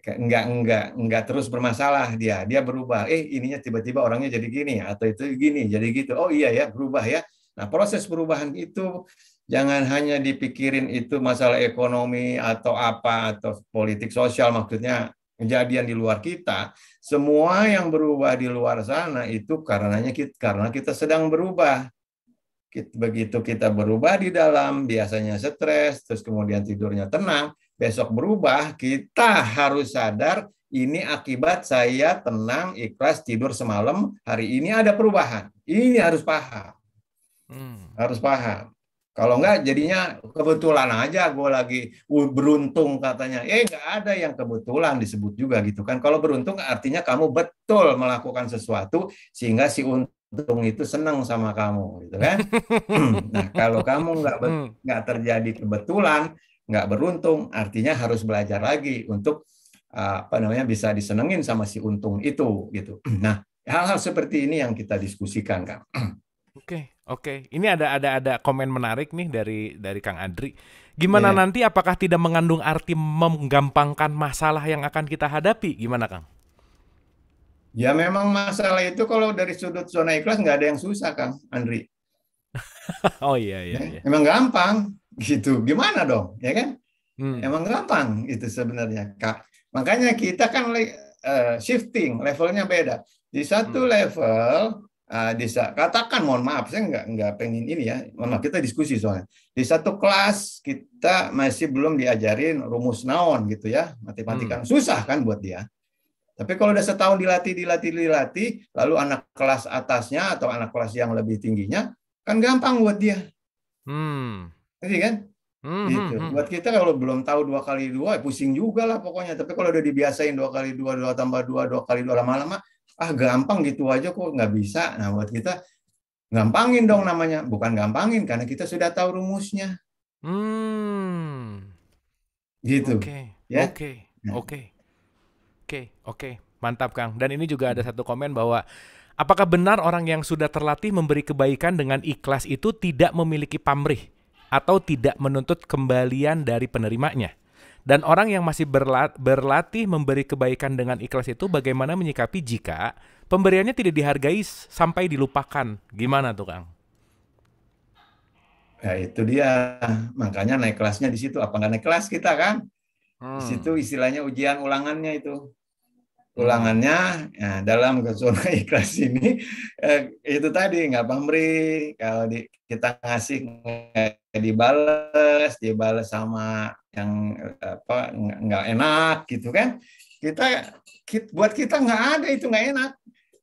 Enggak enggak enggak terus bermasalah dia. Dia berubah. Eh ininya tiba-tiba orangnya jadi gini atau itu gini, jadi gitu. Oh iya ya, berubah ya. Nah, proses perubahan itu jangan hanya dipikirin itu masalah ekonomi atau apa atau politik sosial maksudnya kejadian di luar kita, semua yang berubah di luar sana itu karenanya kita, karena kita sedang berubah begitu kita berubah di dalam biasanya stres terus kemudian tidurnya tenang besok berubah kita harus sadar ini akibat saya tenang ikhlas tidur semalam hari ini ada perubahan ini harus paham hmm. harus paham kalau enggak jadinya kebetulan aja gue lagi beruntung katanya. Eh enggak ada yang kebetulan disebut juga gitu kan. Kalau beruntung artinya kamu betul melakukan sesuatu sehingga si untung untung itu senang sama kamu gitu kan hmm, nah kalau kamu nggak hmm. nggak terjadi kebetulan nggak beruntung artinya harus belajar lagi untuk ah, apa namanya bisa disenengin sama si untung itu gitu nah hal-hal seperti ini yang kita diskusikan kang oke oke ini ada ada ada komen menarik nih dari dari kang Adri gimana yeah. nanti apakah tidak mengandung arti menggampangkan masalah yang akan kita hadapi gimana kang Ya memang masalah itu kalau dari sudut zona ikhlas nggak ada yang susah, Kang Andri. oh iya iya, ya, iya. Emang gampang gitu. Gimana dong, ya kan? Hmm. Emang gampang itu sebenarnya, Kak. Makanya kita kan uh, shifting levelnya beda. Di satu hmm. level uh, di katakan mohon maaf saya nggak nggak pengen ini ya. Mohon maaf kita diskusi soalnya. Di satu kelas kita masih belum diajarin rumus naon gitu ya. Matematika hmm. susah kan buat dia. Tapi kalau udah setahun dilatih, dilatih, dilatih, lalu anak kelas atasnya atau anak kelas yang lebih tingginya, kan gampang buat dia. Hmm. Jadi kan? Hmm, gitu. Hmm, hmm. Buat kita kalau belum tahu dua kali dua, ya pusing juga lah pokoknya. Tapi kalau udah dibiasain dua kali dua, dua tambah dua, dua kali dua lama-lama, ah gampang gitu aja kok nggak bisa. Nah buat kita gampangin dong namanya, bukan gampangin karena kita sudah tahu rumusnya. Hmm. Gitu. Oke. Okay. Ya? Oke. Okay. Nah. Oke. Okay okay, oke, okay. mantap Kang. Dan ini juga ada satu komen bahwa apakah benar orang yang sudah terlatih memberi kebaikan dengan ikhlas itu tidak memiliki pamrih atau tidak menuntut kembalian dari penerimanya? Dan orang yang masih berlatih memberi kebaikan dengan ikhlas itu bagaimana menyikapi jika pemberiannya tidak dihargai sampai dilupakan? Gimana tuh Kang? Ya itu dia, makanya naik kelasnya di situ. Apa nggak naik kelas kita kan? Hmm. Di situ istilahnya ujian ulangannya itu ulangannya ya, dalam zona ikhlas ini eh, itu tadi nggak pamrih kalau di, kita ngasih dibales dibales sama yang apa nggak enak gitu kan kita, kita buat kita nggak ada itu nggak enak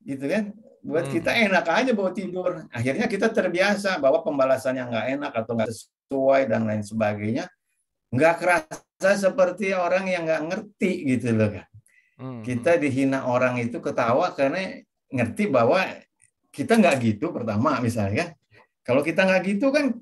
gitu kan buat hmm. kita enak aja bawa tidur akhirnya kita terbiasa bahwa pembalasan yang nggak enak atau nggak sesuai dan lain sebagainya nggak kerasa seperti orang yang nggak ngerti gitu loh kan Hmm. Kita dihina orang itu ketawa karena ngerti bahwa kita nggak gitu pertama misalnya. Kalau kita nggak gitu kan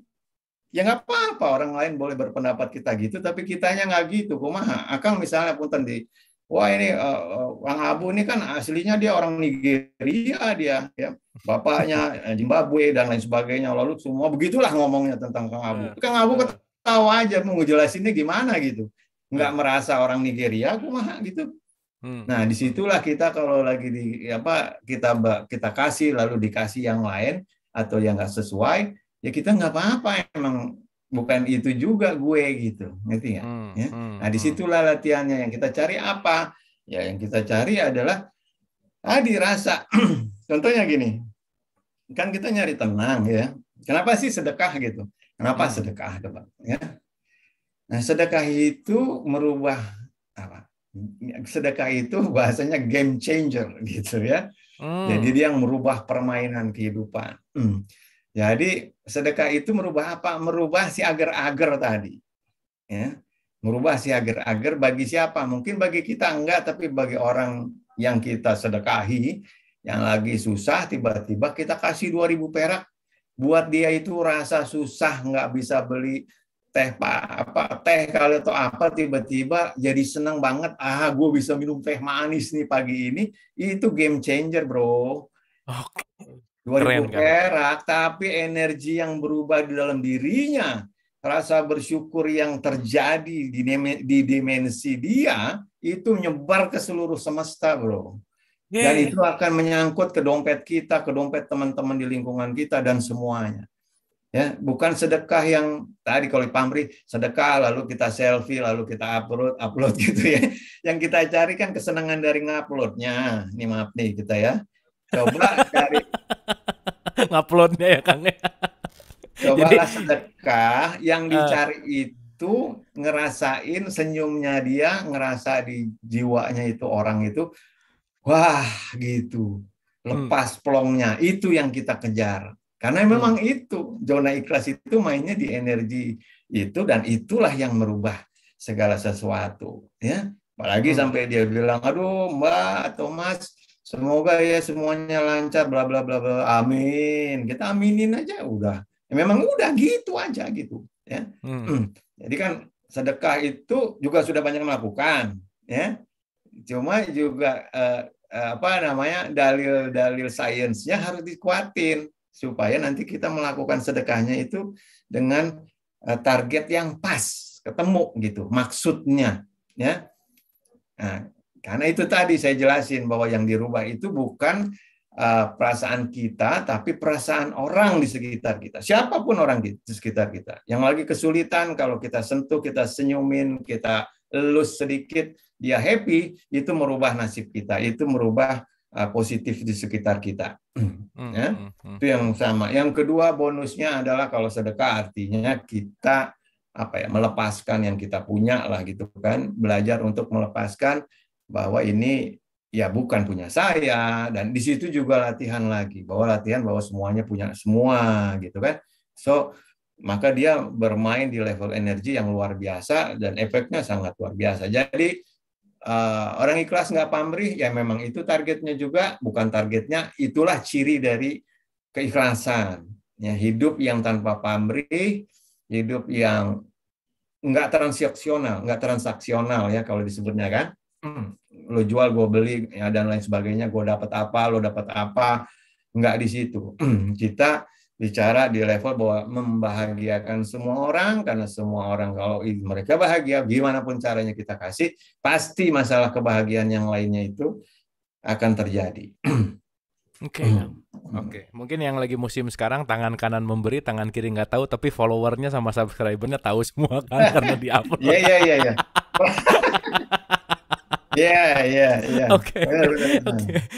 ya nggak apa-apa orang lain boleh berpendapat kita gitu tapi kitanya nggak gitu kumaha akang misalnya pun tadi wah ini uh, Bang Abu ini kan aslinya dia orang Nigeria dia ya bapaknya Zimbabwe dan lain sebagainya lalu semua begitulah ngomongnya tentang Kang Abu ya. Kang Abu ketawa aja mau ngejelasinnya gimana gitu nggak ya. merasa orang Nigeria kumaha gitu Hmm. Nah, disitulah kita kalau lagi di apa kita kita kasih lalu dikasih yang lain atau yang nggak sesuai, ya kita nggak apa-apa emang bukan itu juga gue gitu, ngerti nggak? Hmm. Ya? Hmm, nah, hmm. disitulah latihannya yang kita cari apa? Ya, yang kita cari adalah tadi ah, rasa. Contohnya gini, kan kita nyari tenang ya. Kenapa sih sedekah gitu? Kenapa hmm. sedekah, coba? Ya. Nah, sedekah itu merubah apa? sedekah itu bahasanya game changer gitu ya. Hmm. Jadi dia yang merubah permainan kehidupan. Hmm. Jadi sedekah itu merubah apa? Merubah si agar-agar tadi. Ya. Merubah si agar-agar bagi siapa? Mungkin bagi kita enggak, tapi bagi orang yang kita sedekahi, yang lagi susah, tiba-tiba kita kasih 2000 perak. Buat dia itu rasa susah, nggak bisa beli teh pak apa teh kali atau apa tiba-tiba jadi senang banget ah gue bisa minum teh manis nih pagi ini itu game changer bro oke dua ribu perak tapi energi yang berubah di dalam dirinya rasa bersyukur yang terjadi di, di dimensi dia itu menyebar ke seluruh semesta bro dan itu akan menyangkut ke dompet kita ke dompet teman-teman di lingkungan kita dan semuanya ya bukan sedekah yang tadi kalau pamri sedekah lalu kita selfie lalu kita upload upload gitu ya yang kita cari kan kesenangan dari nguploadnya ini maaf nih kita ya coba cari nguploadnya ya kang ya. coba Jadi... sedekah yang ah. dicari uh... itu ngerasain senyumnya dia ngerasa di jiwanya itu orang itu wah gitu hmm. lepas hmm. plongnya itu yang kita kejar karena memang hmm. itu zona ikhlas itu mainnya di energi itu dan itulah yang merubah segala sesuatu ya. Apalagi hmm. sampai dia bilang, aduh Mbak atau Mas, semoga ya semuanya lancar, bla bla bla bla, amin. Kita aminin aja udah. Ya, memang udah gitu aja gitu ya. Hmm. hmm. Jadi kan sedekah itu juga sudah banyak melakukan ya. Cuma juga eh, eh apa namanya dalil-dalil sainsnya harus dikuatin supaya nanti kita melakukan sedekahnya itu dengan eh, target yang pas, ketemu gitu maksudnya, ya. Nah, karena itu tadi saya jelasin bahwa yang dirubah itu bukan uh, perasaan kita, tapi perasaan orang di sekitar kita. Siapapun orang di sekitar kita. Yang lagi kesulitan kalau kita sentuh, kita senyumin, kita elus sedikit, dia happy, itu merubah nasib kita, itu merubah Uh, positif di sekitar kita. Hmm. ya? Hmm, hmm, Itu yang sama. Yang kedua bonusnya adalah kalau sedekah artinya kita apa ya melepaskan yang kita punya lah gitu kan, belajar untuk melepaskan bahwa ini ya bukan punya saya dan di situ juga latihan lagi bahwa latihan bahwa semuanya punya semua gitu kan. So maka dia bermain di level energi yang luar biasa dan efeknya sangat luar biasa. Jadi uh, orang ikhlas nggak pamrih ya memang itu targetnya juga bukan targetnya itulah ciri dari keikhlasan ya hidup yang tanpa pamrih hidup yang nggak transaksional nggak transaksional ya kalau disebutnya kan hmm, lo jual gue beli ya, dan lain sebagainya gue dapat apa lo dapat apa nggak di situ kita bicara di level bahwa membahagiakan semua orang karena semua orang kalau mereka bahagia gimana pun caranya kita kasih pasti masalah kebahagiaan yang lainnya itu akan terjadi. Oke, okay. Hmm. oke. Okay. Mungkin yang lagi musim sekarang tangan kanan memberi, tangan kiri nggak tahu, tapi followernya sama subscribernya tahu semua kan karena di upload. Iya, iya, iya. Iya, iya, iya. iya. Oke.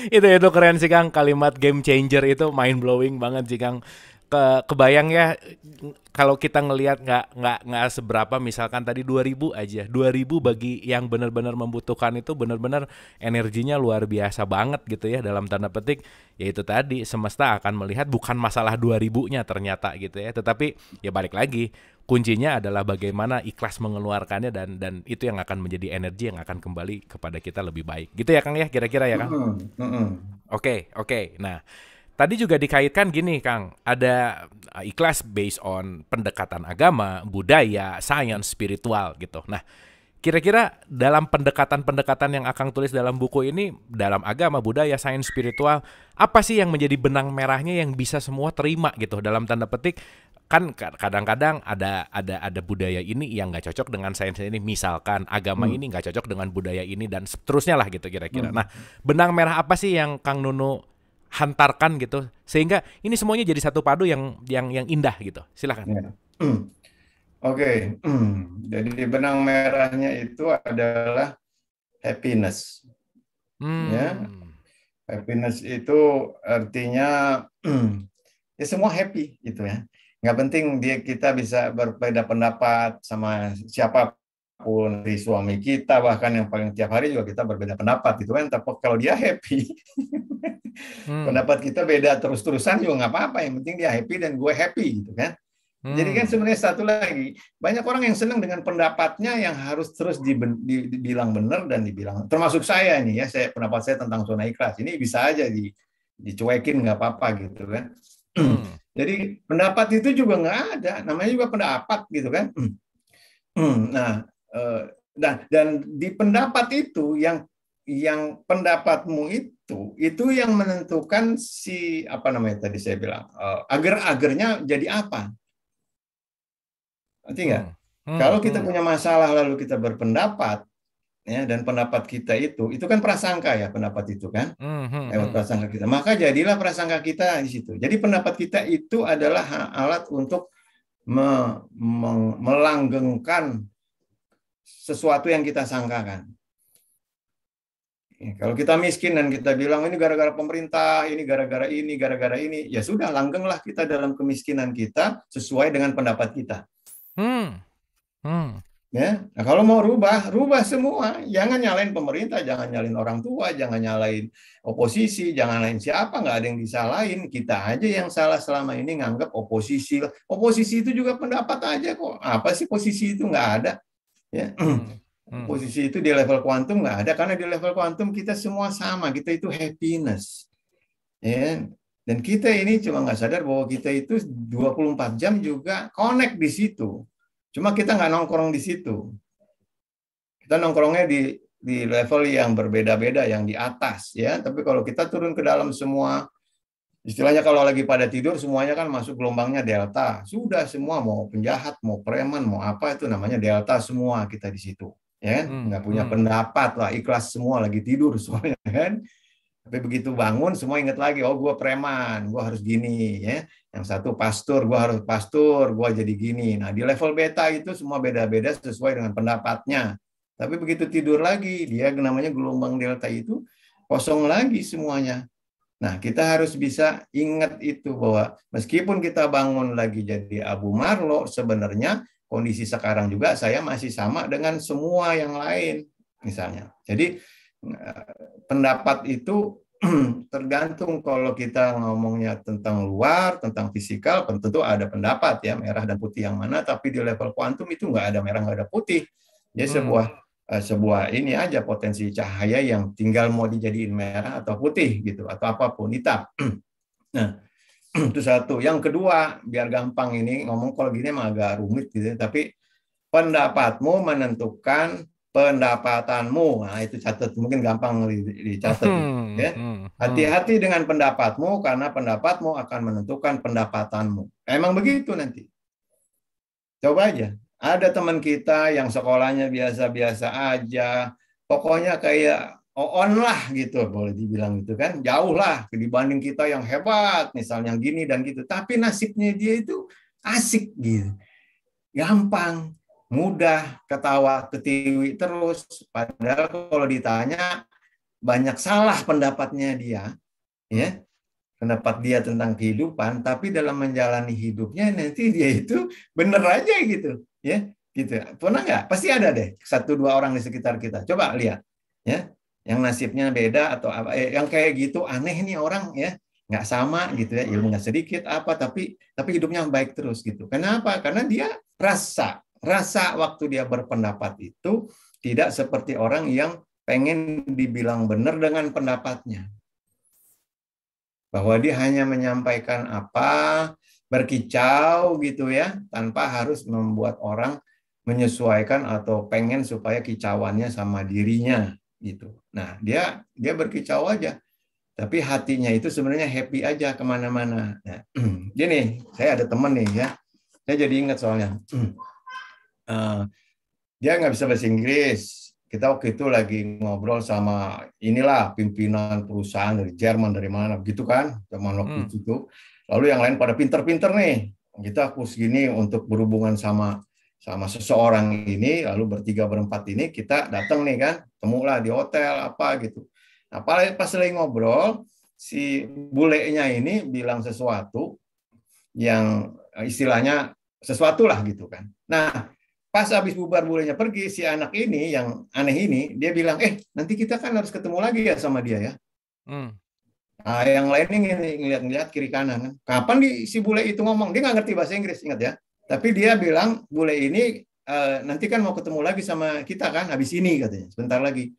Itu itu keren sih Kang, kalimat game changer itu mind blowing banget sih Kang ke kebayang ya kalau kita ngelihat nggak nggak nggak seberapa misalkan tadi 2000 aja 2000 bagi yang benar-benar membutuhkan itu benar-benar energinya luar biasa banget gitu ya dalam tanda petik yaitu tadi semesta akan melihat bukan masalah 2000-nya ternyata gitu ya tetapi ya balik lagi kuncinya adalah bagaimana ikhlas mengeluarkannya dan dan itu yang akan menjadi energi yang akan kembali kepada kita lebih baik gitu ya Kang ya kira-kira ya Kang. Oke mm -hmm. oke okay, okay. nah Tadi juga dikaitkan gini, Kang. Ada uh, ikhlas based on pendekatan agama, budaya, sains, spiritual gitu. Nah, kira-kira dalam pendekatan-pendekatan yang Akang tulis dalam buku ini, dalam agama, budaya, sains, spiritual, apa sih yang menjadi benang merahnya yang bisa semua terima gitu dalam tanda petik? Kan kadang-kadang ada ada ada budaya ini yang nggak cocok dengan sains ini, misalkan agama hmm. ini nggak cocok dengan budaya ini dan seterusnya lah gitu kira-kira. Hmm. Nah, benang merah apa sih yang Kang Nunu hantarkan gitu sehingga ini semuanya jadi satu padu yang yang yang indah gitu silahkan ya. Oke, okay. jadi benang merahnya itu adalah happiness. Hmm. Ya, happiness itu artinya ya semua happy gitu ya. Nggak penting dia kita bisa berbeda pendapat sama siapa pun dari suami kita bahkan yang paling tiap hari juga kita berbeda pendapat gitu kan tapi kalau dia happy hmm. pendapat kita beda terus terusan juga nggak apa apa yang penting dia happy dan gue happy gitu kan hmm. jadi kan hmm. sebenarnya satu lagi banyak orang yang senang dengan pendapatnya yang harus terus diben, dibilang benar dan dibilang termasuk saya ini ya saya pendapat saya tentang zona ikhlas ini bisa aja di, dicuekin nggak apa apa gitu kan hmm. jadi pendapat itu juga nggak ada namanya juga pendapat gitu kan hmm. Nah, dan eh, nah, dan di pendapat itu yang yang pendapatmu itu itu yang menentukan si apa namanya tadi saya bilang eh, agar-agarnya jadi apa nanti nggak hmm. hmm. kalau kita hmm. punya masalah lalu kita berpendapat ya dan pendapat kita itu itu kan prasangka ya pendapat itu kan hmm. hmm lewat hmm. prasangka kita maka jadilah prasangka kita di situ jadi pendapat kita itu adalah alat untuk me me melanggengkan sesuatu yang kita sangkakan. Ya, kalau kita miskin dan kita bilang ini gara-gara pemerintah, ini gara-gara ini, gara-gara ini, ya sudah langgenglah kita dalam kemiskinan kita sesuai dengan pendapat kita. Hmm. Hmm. Ya, nah, kalau mau rubah, rubah semua. Jangan nyalain pemerintah, jangan nyalain orang tua, jangan nyalain oposisi, jangan lain siapa, nggak ada yang disalahin. Kita aja yang salah selama ini nganggap oposisi. Oposisi itu juga pendapat aja kok. Apa sih posisi itu nggak ada? Ya. Hmm. Hmm. Posisi itu di level kuantum nggak ada karena di level kuantum kita semua sama, kita itu happiness. Ya. Dan kita ini cuma nggak sadar bahwa kita itu 24 jam juga connect di situ. Cuma kita nggak nongkrong di situ. Kita nongkrongnya di di level yang berbeda-beda yang di atas ya tapi kalau kita turun ke dalam semua Istilahnya kalau lagi pada tidur semuanya kan masuk gelombangnya delta. Sudah semua mau penjahat, mau preman, mau apa itu namanya delta semua kita di situ. Ya kan? Hmm. Nggak punya hmm. pendapat lah, ikhlas semua lagi tidur semuanya kan. Tapi begitu bangun semua ingat lagi, oh gue preman, gue harus gini ya. Yang satu pastor gue harus pastor gue jadi gini. Nah di level beta itu semua beda-beda sesuai dengan pendapatnya. Tapi begitu tidur lagi, dia namanya gelombang delta itu kosong lagi semuanya Nah, kita harus bisa ingat itu bahwa meskipun kita bangun lagi jadi Abu Marlo, sebenarnya kondisi sekarang juga saya masih sama dengan semua yang lain, misalnya. Jadi eh, pendapat itu tergantung kalau kita ngomongnya tentang luar, tentang fisikal, tentu ada pendapat ya merah dan putih yang mana. Tapi di level kuantum itu nggak ada merah, nggak ada putih. Jadi hmm. sebuah Eh, sebuah ini aja potensi cahaya yang tinggal mau dijadiin merah atau putih gitu atau apapun hitam. Nah, itu satu. Yang kedua, biar gampang ini ngomong kalau gini emang agak rumit gitu, ya, tapi pendapatmu menentukan pendapatanmu. Nah, itu catat mungkin gampang dicatat ya. Hmm, ya. Hmm, hmm. Hati-hati dengan pendapatmu karena pendapatmu akan menentukan pendapatanmu. Emang begitu nanti. Coba aja ada teman kita yang sekolahnya biasa-biasa aja, pokoknya kayak on lah gitu, boleh dibilang gitu kan, jauh lah dibanding kita yang hebat, misalnya gini dan gitu. Tapi nasibnya dia itu asik gitu, gampang, mudah, ketawa, ketiwi terus. Padahal kalau ditanya banyak salah pendapatnya dia, ya pendapat dia tentang kehidupan, tapi dalam menjalani hidupnya nanti dia itu bener aja gitu ya gitu pernah nggak pasti ada deh satu dua orang di sekitar kita coba lihat ya yang nasibnya beda atau apa eh, yang kayak gitu aneh nih orang ya nggak sama gitu ya ilmunya sedikit apa tapi tapi hidupnya baik terus gitu kenapa karena dia rasa rasa waktu dia berpendapat itu tidak seperti orang yang pengen dibilang benar dengan pendapatnya bahwa dia hanya menyampaikan apa berkicau gitu ya, tanpa harus membuat orang menyesuaikan atau pengen supaya kicauannya sama dirinya gitu. Nah dia dia berkicau aja, tapi hatinya itu sebenarnya happy aja kemana-mana. Nah, gini, saya ada temen nih ya, saya jadi ingat soalnya. Uh, dia nggak bisa bahasa Inggris. Kita waktu itu lagi ngobrol sama inilah pimpinan perusahaan dari Jerman dari mana gitu kan, zaman waktu hmm. itu Lalu yang lain pada pinter-pinter nih, kita aku gini untuk berhubungan sama sama seseorang ini, lalu bertiga berempat ini kita datang nih kan, temulah di hotel apa gitu. Nah, pas lagi ngobrol, si bulenya ini bilang sesuatu yang istilahnya sesuatu lah gitu kan. Nah, pas habis bubar bulenya pergi, si anak ini yang aneh ini, dia bilang, eh nanti kita kan harus ketemu lagi ya sama dia ya. Hmm. Nah, yang lain ini ngeliat-ngeliat kiri kanan. Kapan di, si bule itu ngomong? Dia nggak ngerti bahasa Inggris, ingat ya. Tapi dia bilang bule ini e, nanti kan mau ketemu lagi sama kita kan habis ini katanya. Sebentar lagi.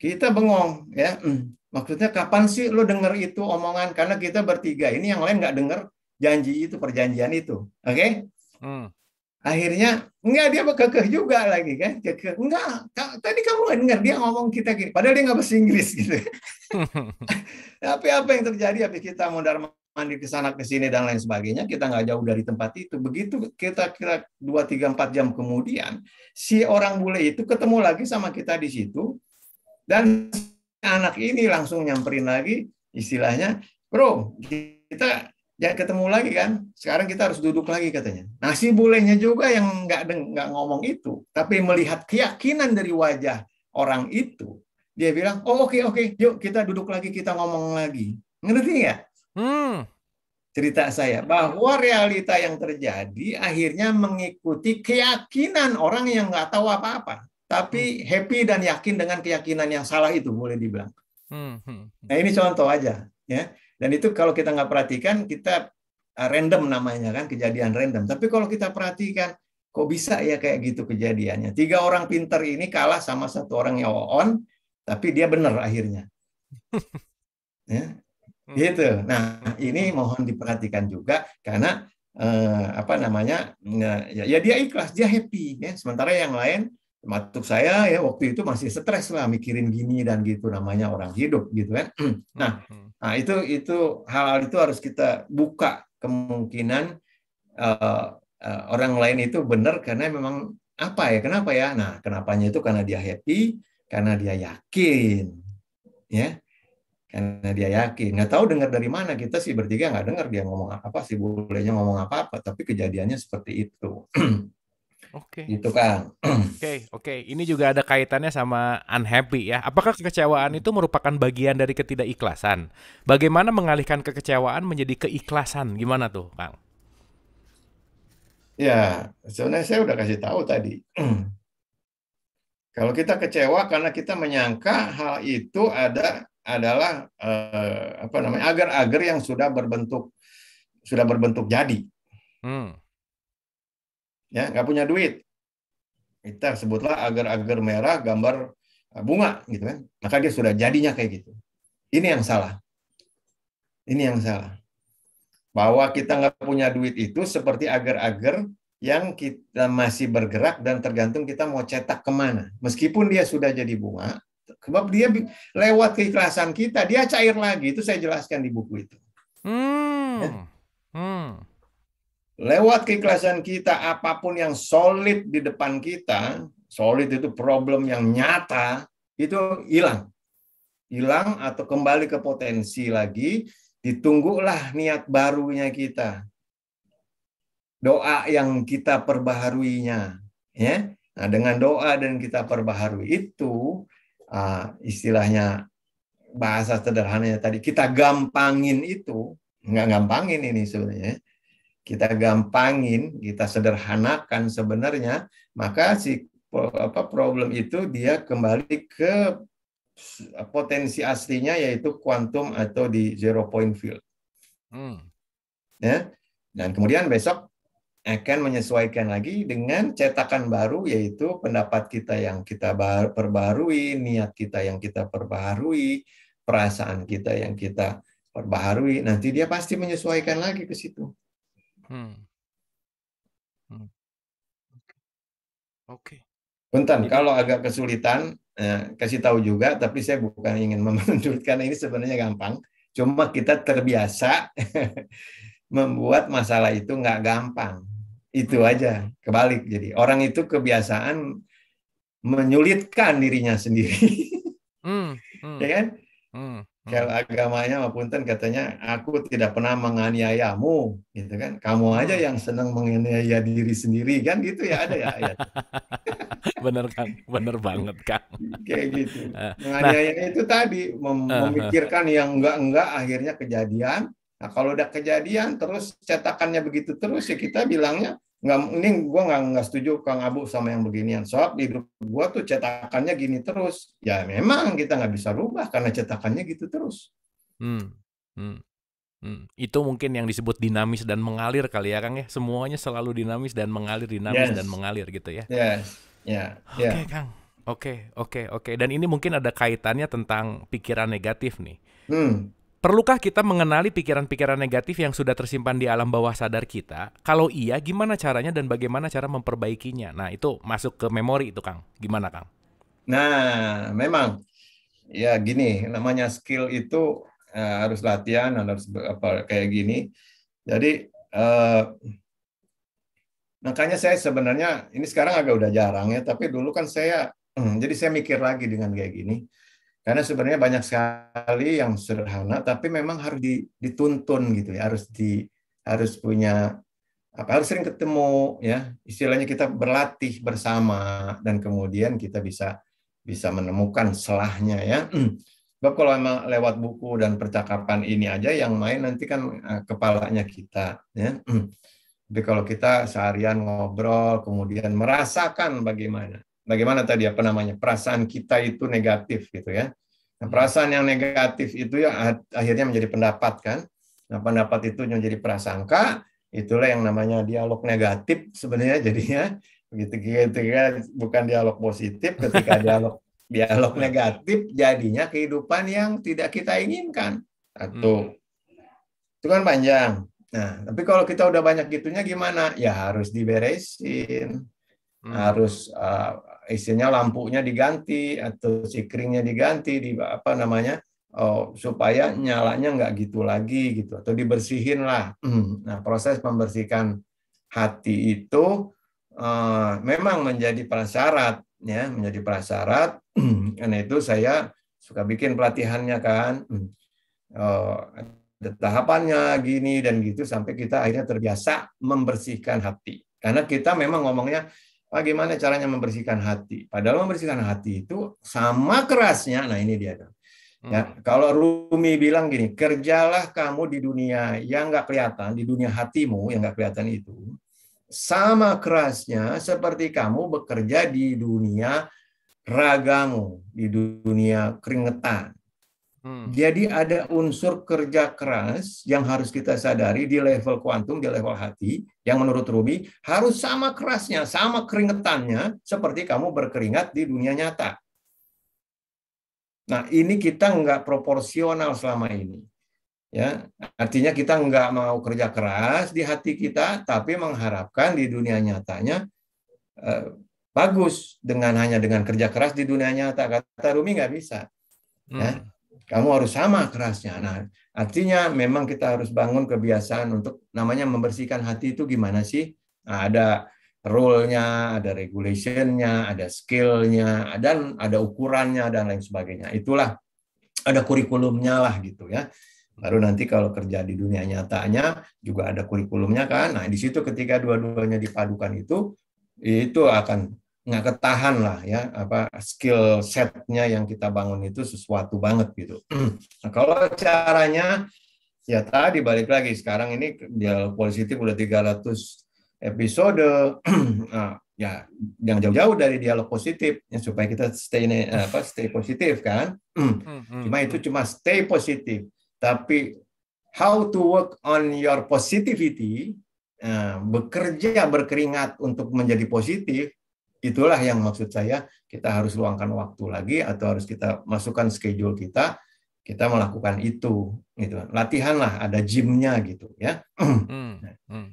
Kita bengong ya. Hmm. Maksudnya kapan sih lo denger itu omongan? Karena kita bertiga ini yang lain nggak denger janji itu perjanjian itu. Oke? Okay? Hmm akhirnya enggak dia kekeh juga lagi kan kekeh enggak tadi kamu enggak dengar dia ngomong kita gini padahal dia nggak bahasa Inggris gitu tapi apa yang terjadi habis kita mondar mandi ke sana ke sini dan lain sebagainya kita nggak jauh dari tempat itu begitu kita kira dua tiga empat jam kemudian si orang bule itu ketemu lagi sama kita di situ dan anak ini langsung nyamperin lagi istilahnya bro kita jangan ya, ketemu lagi kan. Sekarang kita harus duduk lagi katanya. Nah si bulenya juga yang nggak nggak ngomong itu, tapi melihat keyakinan dari wajah orang itu, dia bilang, oh oke okay, oke, okay. yuk kita duduk lagi kita ngomong lagi. Ngerti nggak? Hmm. Cerita saya bahwa realita yang terjadi akhirnya mengikuti keyakinan orang yang nggak tahu apa-apa, tapi hmm. happy dan yakin dengan keyakinan yang salah itu boleh dibilang. Hmm. hmm, hmm. Nah ini contoh aja ya. Dan itu kalau kita nggak perhatikan, kita ah, random namanya kan, kejadian random. Tapi kalau kita perhatikan, kok bisa ya kayak gitu kejadiannya. Tiga orang pinter ini kalah sama satu orang yang on, tapi dia benar akhirnya. ya, hmm. gitu. Nah, ini mohon diperhatikan juga karena eh, apa namanya? Nah, ya, ya dia ikhlas, dia happy ya. Sementara yang lain Matuk saya ya waktu itu masih stres lah mikirin gini dan gitu namanya orang hidup gitu kan. Nah, hmm, hmm. nah itu itu hal-hal itu harus kita buka kemungkinan uh, uh, orang lain itu benar karena memang apa ya kenapa ya? Nah, kenapanya itu karena dia happy, karena dia yakin, ya karena dia yakin. Nggak tahu dengar dari mana kita sih bertiga nggak dengar dia ngomong apa sih bolehnya ngomong apa apa, tapi kejadiannya seperti itu. Oke. Okay. Gitu Kang. Oke, okay, oke. Okay. Ini juga ada kaitannya sama unhappy ya. Apakah kekecewaan itu merupakan bagian dari ketidakikhlasan? Bagaimana mengalihkan kekecewaan menjadi keikhlasan? Gimana tuh, Kang? Ya, sebenarnya saya udah kasih tahu tadi. Kalau kita kecewa karena kita menyangka hal itu ada adalah eh, apa namanya agar-agar yang sudah berbentuk sudah berbentuk jadi. Hmm ya nggak punya duit kita sebutlah agar-agar merah gambar eh, bunga gitu kan maka dia sudah jadinya kayak gitu ini yang salah ini yang salah bahwa kita nggak punya duit itu seperti agar-agar yang kita masih bergerak dan tergantung kita mau cetak kemana meskipun dia sudah jadi bunga sebab dia lewat keikhlasan kita dia cair lagi itu saya jelaskan di buku itu hmm. Ya. Hmm. Lewat keikhlasan kita, apapun yang solid di depan kita, solid itu problem yang nyata, itu hilang. Hilang atau kembali ke potensi lagi, ditunggulah niat barunya kita. Doa yang kita perbaharuinya. ya. Nah, dengan doa dan kita perbaharui itu, ah, istilahnya bahasa sederhananya tadi, kita gampangin itu, nggak gampangin ini sebenarnya, kita gampangin, kita sederhanakan sebenarnya, maka si apa problem itu dia kembali ke potensi aslinya yaitu kuantum atau di zero point field. Hmm. Ya. Dan kemudian besok akan menyesuaikan lagi dengan cetakan baru yaitu pendapat kita yang kita perbarui, niat kita yang kita perbarui, perasaan kita yang kita perbaharui. Nanti dia pasti menyesuaikan lagi ke situ. Hmm. Hmm. Oke. Okay. Bentar, Jadi, kalau agak kesulitan eh, kasih tahu juga, tapi saya bukan ingin memandut ini sebenarnya gampang. Cuma kita terbiasa membuat masalah itu nggak gampang. Itu hmm. aja, kebalik. Jadi orang itu kebiasaan menyulitkan dirinya sendiri. Hmm, hmm. ya kan? Hmm hmm. agamanya maupun ten katanya aku tidak pernah menganiayamu gitu kan kamu aja hmm. yang senang menganiaya diri sendiri kan gitu ya ada ya ayat bener kan bener banget kan kayak gitu menganiaya eh, nah, itu tadi mem memikirkan yang enggak enggak akhirnya kejadian nah kalau udah kejadian terus cetakannya begitu terus ya kita bilangnya nggak ini gue nggak nggak setuju Kang Abu sama yang beginian soal di grup gue tuh cetakannya gini terus ya memang kita nggak bisa rubah karena cetakannya gitu terus hmm. Hmm. Hmm. itu mungkin yang disebut dinamis dan mengalir kali ya Kang ya semuanya selalu dinamis dan mengalir dinamis yes. dan mengalir gitu ya yes ya, ya. oke Kang oke okay, oke okay, oke okay. dan ini mungkin ada kaitannya tentang pikiran negatif nih hmm. Perlukah kita mengenali pikiran-pikiran negatif yang sudah tersimpan di alam bawah sadar kita? Kalau iya, gimana caranya dan bagaimana cara memperbaikinya? Nah, itu masuk ke memori itu, Kang. Gimana, Kang? Nah, memang ya gini, namanya skill itu uh, harus latihan, harus apa kayak gini. Jadi uh, makanya saya sebenarnya ini sekarang agak udah jarang ya, tapi dulu kan saya hmm, jadi saya mikir lagi dengan kayak gini karena sebenarnya banyak sekali yang sederhana, tapi memang harus dituntun gitu ya, harus di harus punya apa harus sering ketemu ya istilahnya kita berlatih bersama dan kemudian kita bisa bisa menemukan selahnya ya Sebab kalau memang lewat buku dan percakapan ini aja yang main nanti kan eh, kepalanya kita. Ya. Tapi kalau kita seharian ngobrol, kemudian merasakan bagaimana bagaimana tadi apa namanya perasaan kita itu negatif gitu ya. Nah, perasaan yang negatif itu ya akhirnya menjadi pendapat kan. Nah, pendapat itu menjadi prasangka, itulah yang namanya dialog negatif sebenarnya jadinya begitu gitu kan bukan dialog positif ketika dialog dialog negatif jadinya kehidupan yang tidak kita inginkan. atau Hmm. Itu kan panjang. Nah, tapi kalau kita udah banyak gitunya gimana? Ya harus diberesin. Hmm. Harus eh, isinya lampunya diganti atau sikringnya diganti di apa namanya oh, supaya nyalanya nggak gitu lagi gitu atau dibersihin lah. Hmm. Nah proses membersihkan hati itu eh, memang menjadi prasyarat ya menjadi prasyarat karena itu saya suka bikin pelatihannya kan hmm. oh, ada tahapannya gini dan gitu sampai kita akhirnya terbiasa membersihkan hati karena kita memang ngomongnya Bagaimana caranya membersihkan hati? Padahal membersihkan hati itu sama kerasnya. Nah ini dia. Tuh. Ya, hmm. kalau Rumi bilang gini, kerjalah kamu di dunia yang nggak kelihatan, di dunia hatimu yang nggak kelihatan itu, sama kerasnya seperti kamu bekerja di dunia ragamu, di dunia keringetan. Hmm. Jadi ada unsur kerja keras yang harus kita sadari di level kuantum, di level hati, yang menurut Rumi harus sama kerasnya, sama keringetannya seperti kamu berkeringat di dunia nyata. Nah ini kita nggak proporsional selama ini. Ya, artinya kita nggak mau kerja keras di hati kita, tapi mengharapkan di dunia nyatanya eh, bagus dengan hanya dengan kerja keras di dunia nyata. Kata Rumi nggak bisa. Ya. Hmm. Ya kamu harus sama kerasnya. Nah, artinya memang kita harus bangun kebiasaan untuk namanya membersihkan hati itu gimana sih? Nah, ada rule-nya, ada regulation-nya, ada skill-nya, dan ada ukurannya dan lain sebagainya. Itulah ada kurikulumnya lah gitu ya. Baru nanti kalau kerja di dunia nyatanya juga ada kurikulumnya kan. Nah, di situ ketika dua-duanya dipadukan itu itu akan nggak ketahan lah ya apa skill setnya yang kita bangun itu sesuatu banget gitu. Nah, kalau caranya ya tadi balik lagi sekarang ini dialog positif udah 300 episode nah, ya yang jauh-jauh dari dialog positif ya, supaya kita stay apa stay positif kan hmm, hmm. cuma itu cuma stay positif tapi how to work on your positivity eh, bekerja berkeringat untuk menjadi positif itulah yang maksud saya kita harus luangkan waktu lagi atau harus kita masukkan schedule kita kita melakukan itu gitu latihan lah ada gymnya gitu ya hmm, nah, hmm.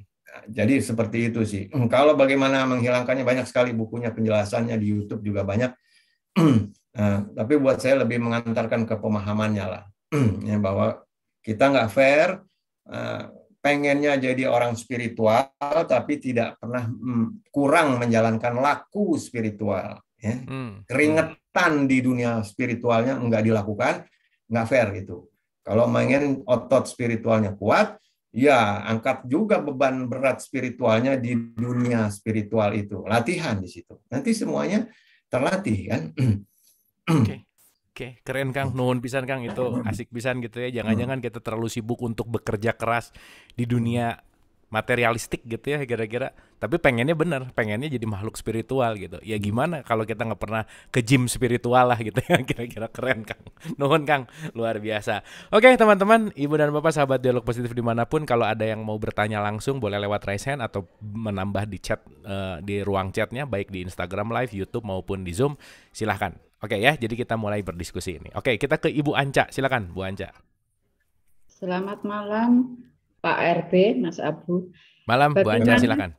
jadi seperti itu sih kalau bagaimana menghilangkannya banyak sekali bukunya penjelasannya di YouTube juga banyak nah, tapi buat saya lebih mengantarkan ke pemahamannya lah ya bahwa kita nggak fair eh, pengennya jadi orang spiritual tapi tidak pernah hmm, kurang menjalankan laku spiritual ya. hmm. keringetan di dunia spiritualnya nggak dilakukan nggak fair gitu kalau pengen otot spiritualnya kuat ya angkat juga beban berat spiritualnya di dunia spiritual itu latihan di situ nanti semuanya terlatih kan okay. Oke, okay, keren Kang. Nuhun pisan Kang itu asik pisan gitu ya. Jangan-jangan kita terlalu sibuk untuk bekerja keras di dunia materialistik gitu ya kira-kira. Tapi pengennya bener, pengennya jadi makhluk spiritual gitu. Ya gimana kalau kita nggak pernah ke gym spiritual lah gitu ya. Kira-kira keren Kang. Nuhun Kang, luar biasa. Oke okay, teman-teman, Ibu dan Bapak sahabat dialog positif dimanapun. Kalau ada yang mau bertanya langsung boleh lewat raise hand atau menambah di chat, uh, di ruang chatnya. Baik di Instagram Live, Youtube maupun di Zoom. Silahkan. Oke ya, jadi kita mulai berdiskusi ini. Oke, kita ke Ibu Anca. Silakan, Bu Anca. Selamat malam, Pak RB, Mas Abu. Malam, Bu Anca, silakan.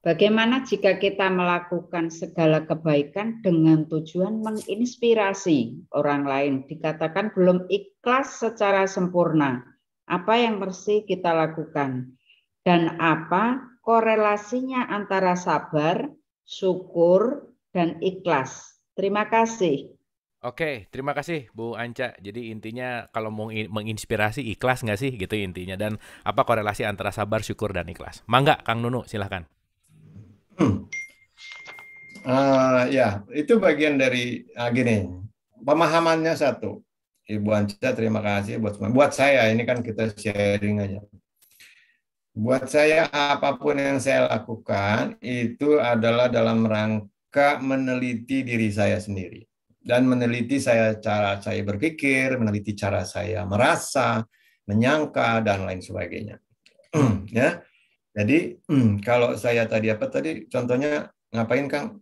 Bagaimana jika kita melakukan segala kebaikan dengan tujuan menginspirasi orang lain? Dikatakan belum ikhlas secara sempurna. Apa yang mesti kita lakukan? Dan apa korelasinya antara sabar, syukur, dan ikhlas? Terima kasih. Oke, terima kasih Bu Anca. Jadi intinya kalau mau menginspirasi ikhlas nggak sih gitu intinya dan apa korelasi antara sabar, syukur dan ikhlas? Mangga, Kang Nunu, silahkan. Hmm. Uh, eh, ya, itu bagian dari uh, gini pemahamannya satu. Ibu Anca, terima kasih buat semua. Buat saya ini kan kita sharing aja. Buat saya apapun yang saya lakukan itu adalah dalam rangka suka meneliti diri saya sendiri dan meneliti saya cara saya berpikir, meneliti cara saya merasa, menyangka dan lain sebagainya. ya. Jadi kalau saya tadi apa tadi contohnya ngapain Kang?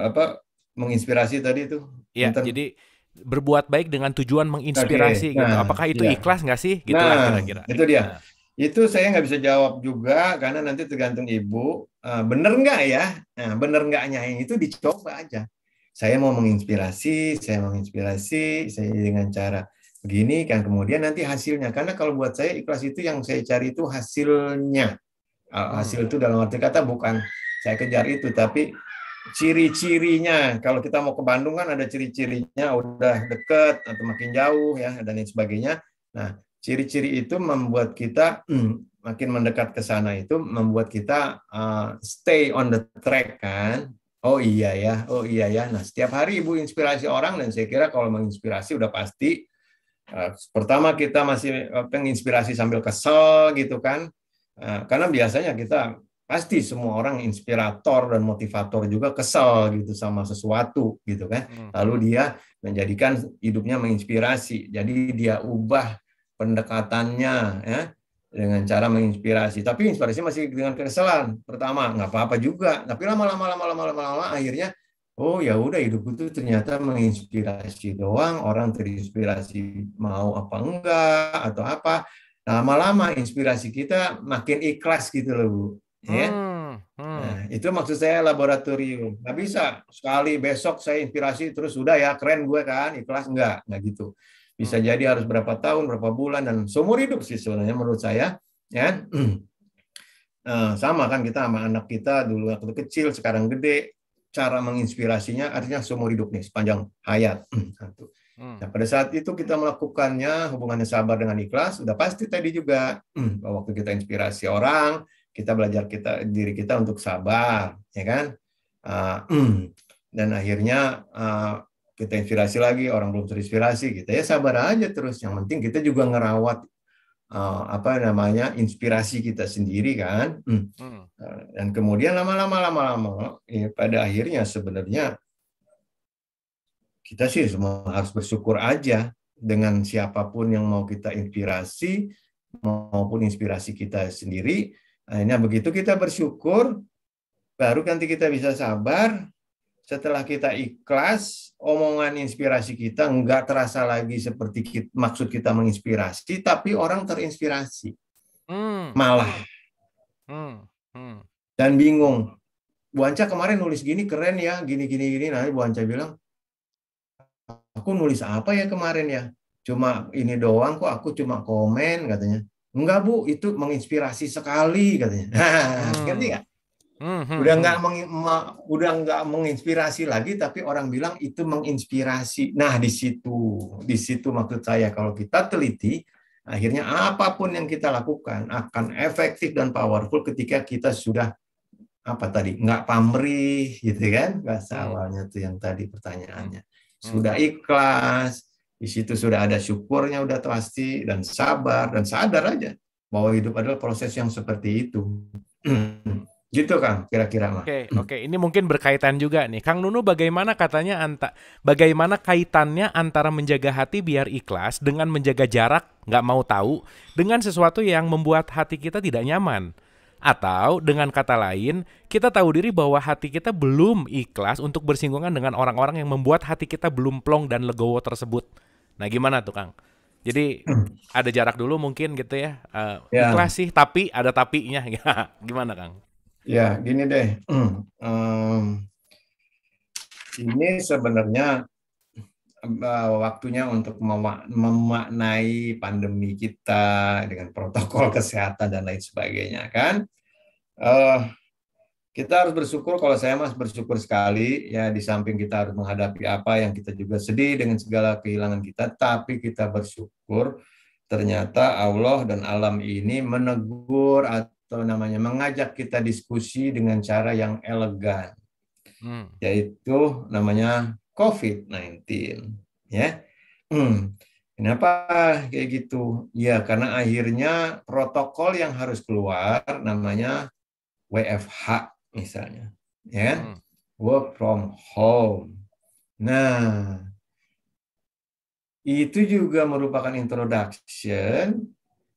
Apa menginspirasi tadi itu? Ya, Inter jadi berbuat baik dengan tujuan menginspirasi okay. Gitu. nah, gitu. Apakah itu ya. ikhlas nggak sih? Gitu nah, kira-kira. Itu dia. Nah. Itu saya nggak bisa jawab juga karena nanti tergantung ibu Eh, bener nggak ya? Nah, bener nggaknya itu dicoba aja. Saya mau menginspirasi, saya menginspirasi, saya dengan cara begini kan kemudian nanti hasilnya karena kalau buat saya ikhlas itu yang saya cari itu hasilnya hmm. hasil itu dalam arti kata bukan saya kejar itu tapi ciri-cirinya kalau kita mau ke Bandung kan ada ciri-cirinya udah deket atau makin jauh ya dan lain sebagainya nah ciri-ciri itu membuat kita hmm, makin mendekat ke sana itu membuat kita uh, stay on the track kan. Oh iya ya, oh iya ya. Nah setiap hari ibu inspirasi orang dan saya kira kalau menginspirasi udah pasti uh, pertama kita masih eh, penginspirasi sambil kesel gitu kan. Uh, karena biasanya kita pasti semua orang inspirator dan motivator juga kesel gitu sama sesuatu gitu kan. Hmm. Lalu dia menjadikan hidupnya menginspirasi. Jadi dia ubah pendekatannya ya dengan cara menginspirasi. Tapi inspirasi masih dengan kesalahan. Pertama, nggak apa-apa juga. Tapi lama-lama lama-lama lama-lama akhirnya oh ya udah hidup itu ternyata menginspirasi doang. Orang terinspirasi mau apa enggak atau apa. Lama-lama inspirasi kita makin ikhlas gitu loh, Bu. Ya. Hmm, hmm. Nah, itu maksud saya laboratorium. Nggak bisa sekali besok saya inspirasi terus udah ya keren gue kan, ikhlas enggak, nggak gitu. Bisa hmm. jadi harus berapa tahun, berapa bulan, dan seumur hidup sih sebenarnya menurut saya. Ya. Nah, sama kan kita sama anak kita dulu waktu kecil, sekarang gede. Cara menginspirasinya artinya seumur hidup nih, sepanjang hayat. Hmm. Nah, pada saat itu kita melakukannya hubungannya sabar dengan ikhlas, udah pasti tadi juga bahwa waktu kita inspirasi orang, kita belajar kita diri kita untuk sabar, ya kan? Ah, dan akhirnya ah, kita inspirasi lagi orang belum terinspirasi kita gitu. ya sabar aja terus yang penting kita juga ngerawat uh, apa namanya inspirasi kita sendiri kan hmm. Hmm. Eh, dan kemudian lama-lama lama-lama ya, pada akhirnya sebenarnya kita sih semua harus bersyukur aja dengan siapapun yang mau kita inspirasi maupun inspirasi kita sendiri akhirnya begitu kita bersyukur baru nanti kita bisa sabar setelah kita ikhlas, omongan inspirasi kita nggak terasa lagi seperti kita, maksud kita menginspirasi, tapi orang terinspirasi. Hmm. Malah. Hmm. Hmm. Dan bingung. Bu Anca kemarin nulis gini keren ya, gini gini gini. Nanti Bu Anca bilang, aku nulis apa ya kemarin ya? Cuma ini doang kok, aku cuma komen katanya. Enggak Bu, itu menginspirasi sekali katanya. Hmm. Ngerti nggak? Mm-hmm. Udah nggak meng, udah nggak menginspirasi lagi, tapi orang bilang itu menginspirasi. Nah di situ, di situ maksud saya kalau kita teliti, akhirnya apapun yang kita lakukan akan efektif dan powerful ketika kita sudah apa tadi nggak pamrih gitu kan bahasa mm. awalnya tuh yang tadi pertanyaannya mm. sudah ikhlas di situ sudah ada syukurnya udah pasti dan sabar dan sadar aja bahwa hidup adalah proses yang seperti itu Gitu Kang, kira-kira mah. Oke, okay, oke. Okay. Ini mungkin berkaitan juga nih. Kang Nunu bagaimana katanya anta bagaimana kaitannya antara menjaga hati biar ikhlas dengan menjaga jarak, nggak mau tahu dengan sesuatu yang membuat hati kita tidak nyaman. Atau dengan kata lain, kita tahu diri bahwa hati kita belum ikhlas untuk bersinggungan dengan orang-orang yang membuat hati kita belum plong dan legowo tersebut. Nah, gimana tuh, Kang? Jadi hmm. ada jarak dulu mungkin gitu ya. Uh, ya. Ikhlas sih, tapi ada tapinya. Gimana, Kang? Ya, gini deh. Um, ini sebenarnya eh, waktunya untuk memaknai pandemi kita dengan protokol kesehatan dan lain sebagainya kan uh, kita harus bersyukur kalau saya mas bersyukur sekali ya di samping kita harus menghadapi apa yang kita juga sedih dengan segala kehilangan kita tapi kita bersyukur ternyata Allah dan alam ini menegur atau namanya mengajak kita diskusi dengan cara yang elegan, hmm. yaitu namanya COVID-19. Ya, hmm. kenapa kayak gitu? Ya karena akhirnya protokol yang harus keluar namanya WFH misalnya, ya Hmm. Work from home. Nah, itu juga merupakan introduction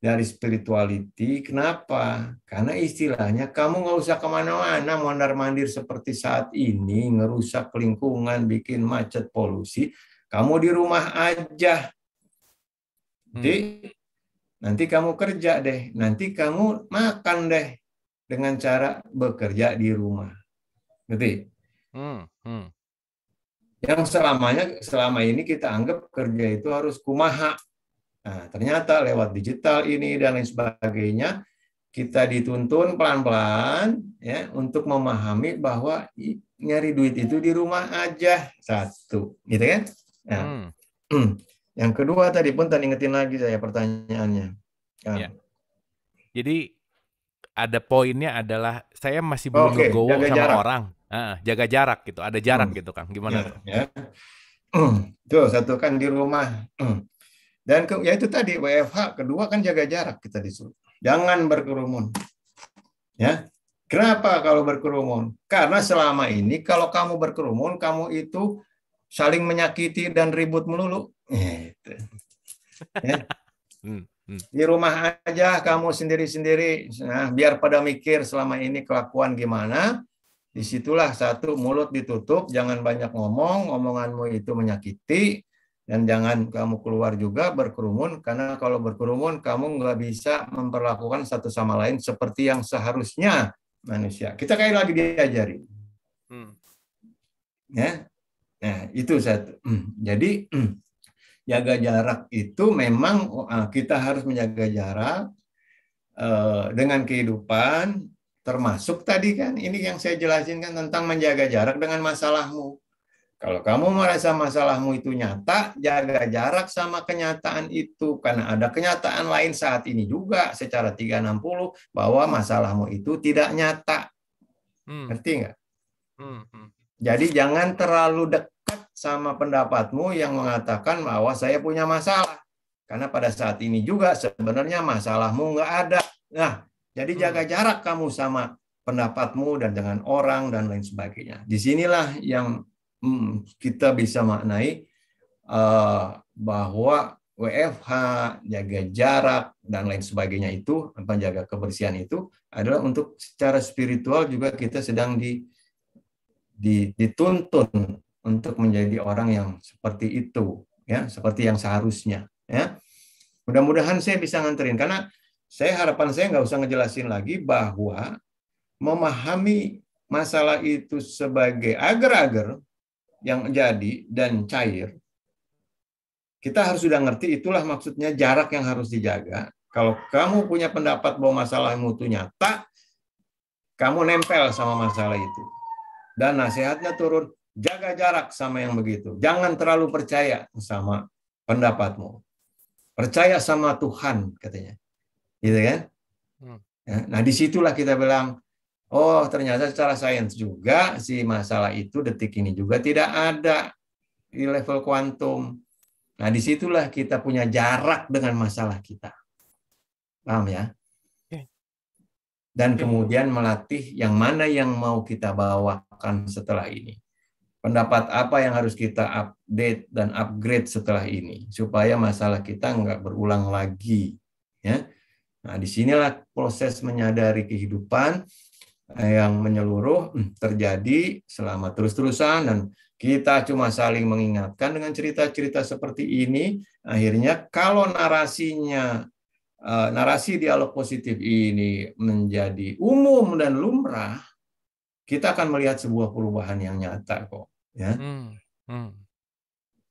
dari spirituality. Kenapa? Karena istilahnya kamu nggak usah kemana-mana mondar-mandir seperti saat ini, ngerusak lingkungan, bikin macet, polusi. Kamu di rumah aja. Nanti, hmm. nanti kamu kerja deh, nanti kamu makan deh dengan cara bekerja di rumah. Ngerti? Hmm. Hmm. Yang selamanya selama ini kita anggap kerja itu harus kumaha Nah, ternyata lewat digital ini dan lain sebagainya, kita dituntun pelan-pelan ya untuk memahami bahwa nyari duit itu di rumah aja satu, gitu kan? Ya. hmm. Yang kedua tadi pun tadi ingetin lagi saya pertanyaannya. Nah. Ya. Jadi ada poinnya adalah saya masih belum okay, go sama jarak. orang. Uh, jaga jarak gitu, ada jarak hmm. gitu kan? Gimana? Ya, tuh? ya. Tuh satu kan di rumah. Dan ke, ya itu tadi WFH kedua kan jaga jarak kita disuruh. Jangan berkerumun. Ya. Kenapa kalau berkerumun? Karena selama ini kalau kamu berkerumun kamu itu saling menyakiti dan ribut melulu. Gitu. Ya. Hmm, hmm. Di rumah aja kamu sendiri-sendiri. Nah, biar pada mikir selama ini kelakuan gimana. Disitulah satu mulut ditutup, jangan banyak ngomong, omonganmu itu menyakiti, dan jangan kamu keluar juga berkerumun karena kalau berkerumun kamu nggak bisa memperlakukan satu sama lain seperti yang seharusnya manusia kita kayak lagi diajari hmm. ya nah itu satu hmm. jadi hmm, jaga jarak itu memang eh, kita harus menjaga jarak eh, dengan kehidupan termasuk tadi kan ini yang saya jelasin kan tentang menjaga jarak dengan masalahmu kalau kamu merasa masalahmu itu nyata, jaga jarak sama kenyataan itu. Karena ada kenyataan lain saat ini juga secara 360 bahwa masalahmu itu tidak nyata. Hmm. Ngerti nggak? Hmm. Hmm. Jadi jangan terlalu dekat sama pendapatmu yang mengatakan bahwa saya punya masalah. Karena pada saat ini juga sebenarnya masalahmu nggak ada. Nah, jadi jaga hmm. jarak kamu sama pendapatmu dan dengan orang dan lain sebagainya. Disinilah yang hmm, kita bisa maknai uh, bahwa WFH, jaga jarak dan lain sebagainya itu, apa jaga kebersihan itu adalah untuk secara spiritual juga kita sedang di, di, dituntun untuk menjadi orang yang seperti itu, ya, seperti yang seharusnya, ya. Mudah-mudahan saya bisa nganterin karena saya harapan saya nggak usah ngejelasin lagi bahwa memahami masalah itu sebagai agar-agar yang jadi dan cair, kita harus sudah ngerti itulah maksudnya jarak yang harus dijaga. Kalau kamu punya pendapat bahwa masalah mutu nyata, kamu nempel sama masalah itu. Dan nasihatnya turun, jaga jarak sama yang begitu. Jangan terlalu percaya sama pendapatmu. Percaya sama Tuhan katanya. Gitu kan? Hmm. Ya, nah, disitulah kita bilang Oh, ternyata secara sains juga si masalah itu detik ini juga tidak ada di level kuantum. Nah, disitulah kita punya jarak dengan masalah kita. Paham ya? ya. Dan ya, kemudian melatih yang mana yang mau kita bawakan setelah ini. Pendapat apa yang harus kita update dan upgrade setelah ini. Supaya masalah kita nggak berulang lagi. Ya. Nah, disinilah proses menyadari kehidupan, Nah, yang menyeluruh hmm, terjadi selama terus-terusan dan kita cuma saling mengingatkan dengan cerita-cerita seperti ini akhirnya kalau narasinya eh, narasi dialog positif ini menjadi umum dan lumrah kita akan melihat sebuah perubahan yang nyata kok ya hmm. Hmm.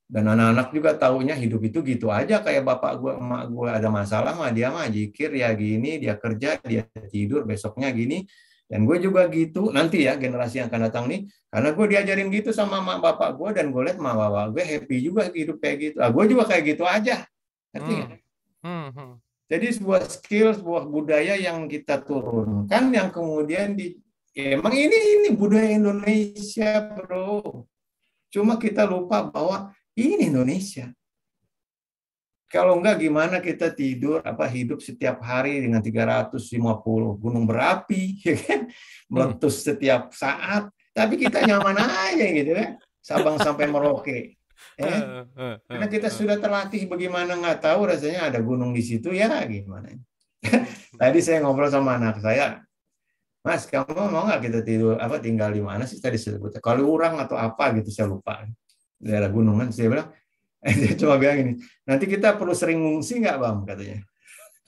dan anak-anak juga tahunya hidup itu gitu aja kayak bapak gue emak gue ada masalah mah dia mah jikir ya gini dia kerja dia tidur besoknya gini dan gue juga gitu nanti ya generasi yang akan datang nih, karena gue diajarin gitu sama mak bapak gue dan gue lihat mak bapak gue happy juga hidup kayak gitu. Ah, gue juga kayak gitu aja. Hmm. hmm. hmm. Jadi sebuah skill, sebuah budaya yang kita turunkan yang kemudian di ya, emang ini ini budaya Indonesia, Bro. Cuma kita lupa bahwa ini Indonesia. Kalau enggak gimana kita tidur apa hidup setiap hari dengan 350 gunung berapi ya kan? Meletus setiap saat, tapi kita nyaman aja gitu kan. Sabang sampai Merauke. Eh, karena kita sudah terlatih bagaimana nggak tahu rasanya ada gunung di situ ya gimana. Tadi saya ngobrol sama anak saya, Mas, kamu mau nggak kita tidur apa tinggal di mana sih tadi sebut? Kalau orang atau apa gitu saya lupa daerah gunungan saya bilang dia cuma bilang ini nanti kita perlu sering ngungsi nggak bang katanya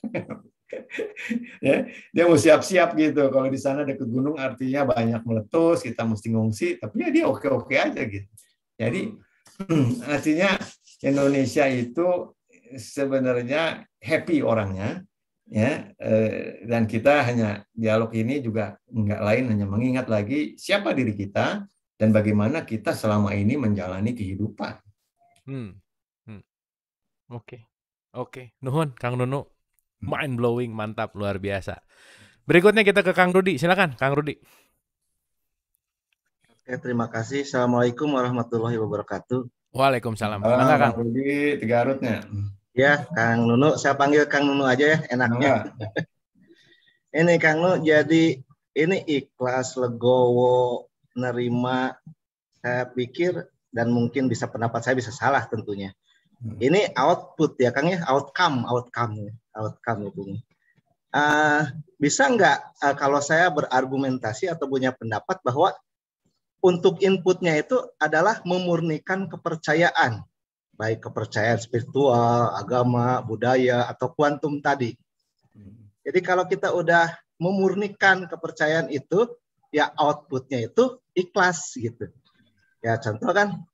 ya dia mau siap-siap gitu kalau di sana ada ke gunung artinya banyak meletus kita mesti ngungsi tapi ya dia oke-oke aja gitu jadi artinya Indonesia itu sebenarnya happy orangnya ya eh, dan kita hanya dialog ini juga nggak lain hanya mengingat lagi siapa diri kita dan bagaimana kita selama ini menjalani kehidupan. Hmm. Oke. Oke, nuhun Kang Nunu. Hmm. Mind blowing, mantap, luar biasa. Berikutnya kita ke Kang Rudi, silakan Kang Rudi. Oke, terima kasih. Assalamualaikum warahmatullahi wabarakatuh. Waalaikumsalam. Halo, Kang Rudi, tiga arutnya. Ya, Kang Nunu, saya panggil Kang Nunu aja ya, enaknya. Iya. ini Kang Nunu jadi ini ikhlas, legowo, nerima. Saya pikir dan mungkin bisa pendapat saya bisa salah tentunya Hmm. Ini output ya Kang ya, outcome, outcome, outcome itu. Uh, bisa nggak uh, kalau saya berargumentasi atau punya pendapat bahwa untuk inputnya itu adalah memurnikan kepercayaan, baik kepercayaan spiritual, agama, budaya, atau kuantum tadi. Hmm. Jadi kalau kita udah memurnikan kepercayaan itu, ya outputnya itu ikhlas gitu. Ya contoh kan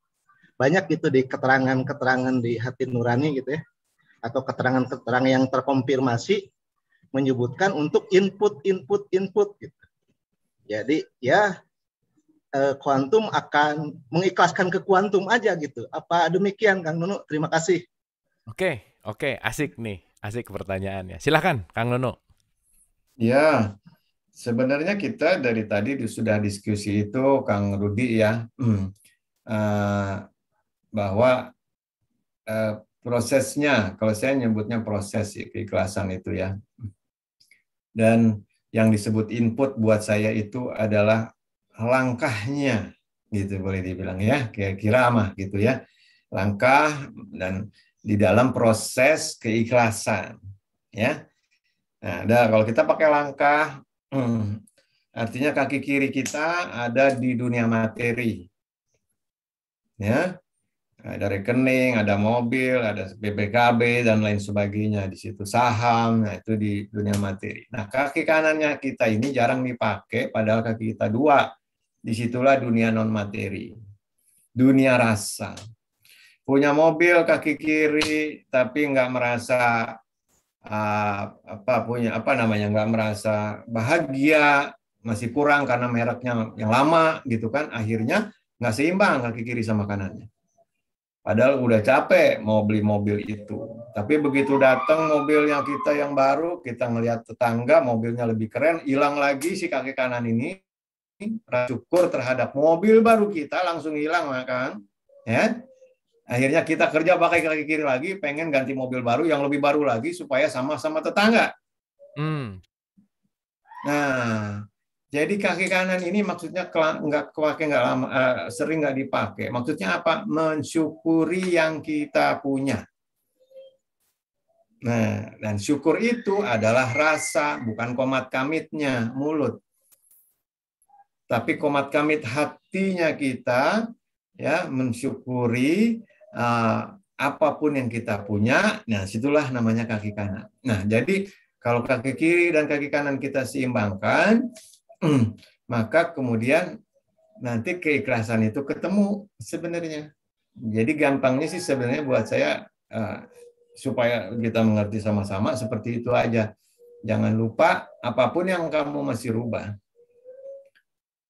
banyak gitu di keterangan-keterangan di hati nurani gitu ya atau keterangan-keterangan yang terkonfirmasi menyebutkan untuk input input input gitu. Jadi ya eh, kuantum akan mengikhlaskan ke kuantum aja gitu. Apa demikian Kang Nunu? Terima kasih. Oke, oke, asik nih. Asik pertanyaannya. Silakan Kang Nunu. Ya. Sebenarnya kita dari tadi sudah diskusi itu Kang Rudi ya. Hmm. Uh, bahwa eh, prosesnya, kalau saya nyebutnya proses ya, keikhlasan itu ya. Dan yang disebut input buat saya itu adalah langkahnya, gitu boleh dibilang ya, kayak kiramah gitu ya. Langkah dan di dalam proses keikhlasan ya. Nah, dan kalau kita pakai langkah, hmm, artinya kaki kiri kita ada di dunia materi, ya ada rekening, ada mobil, ada BPKB dan lain sebagainya di situ saham, nah itu di dunia materi. Nah kaki kanannya kita ini jarang dipakai, padahal kaki kita dua. Disitulah dunia non materi, dunia rasa. Punya mobil kaki kiri, tapi nggak merasa ah, apa punya apa namanya nggak merasa bahagia, masih kurang karena mereknya yang lama gitu kan. Akhirnya nggak seimbang kaki kiri sama kanannya Padahal udah capek mau beli mobil itu. Tapi begitu datang mobil yang kita yang baru, kita ngelihat tetangga mobilnya lebih keren, hilang lagi si kaki kanan ini. Syukur terhadap mobil baru kita langsung hilang ya kan. Ya. Akhirnya kita kerja pakai kaki kiri lagi, pengen ganti mobil baru yang lebih baru lagi supaya sama-sama tetangga. Hmm. Nah, jadi kaki kanan ini maksudnya nggak pakai nggak lama, uh, sering nggak dipakai. Maksudnya apa? Mensyukuri yang kita punya. Nah, dan syukur itu adalah rasa, bukan komat kamitnya mulut, tapi komat kamit hatinya kita ya mensyukuri uh, apapun yang kita punya. Nah, situlah namanya kaki kanan. Nah, jadi kalau kaki kiri dan kaki kanan kita seimbangkan, Hmm. maka kemudian nanti keikhlasan itu ketemu sebenarnya. Jadi gampangnya sih sebenarnya buat saya eh, supaya kita mengerti sama-sama seperti itu aja. Jangan lupa apapun yang kamu masih rubah,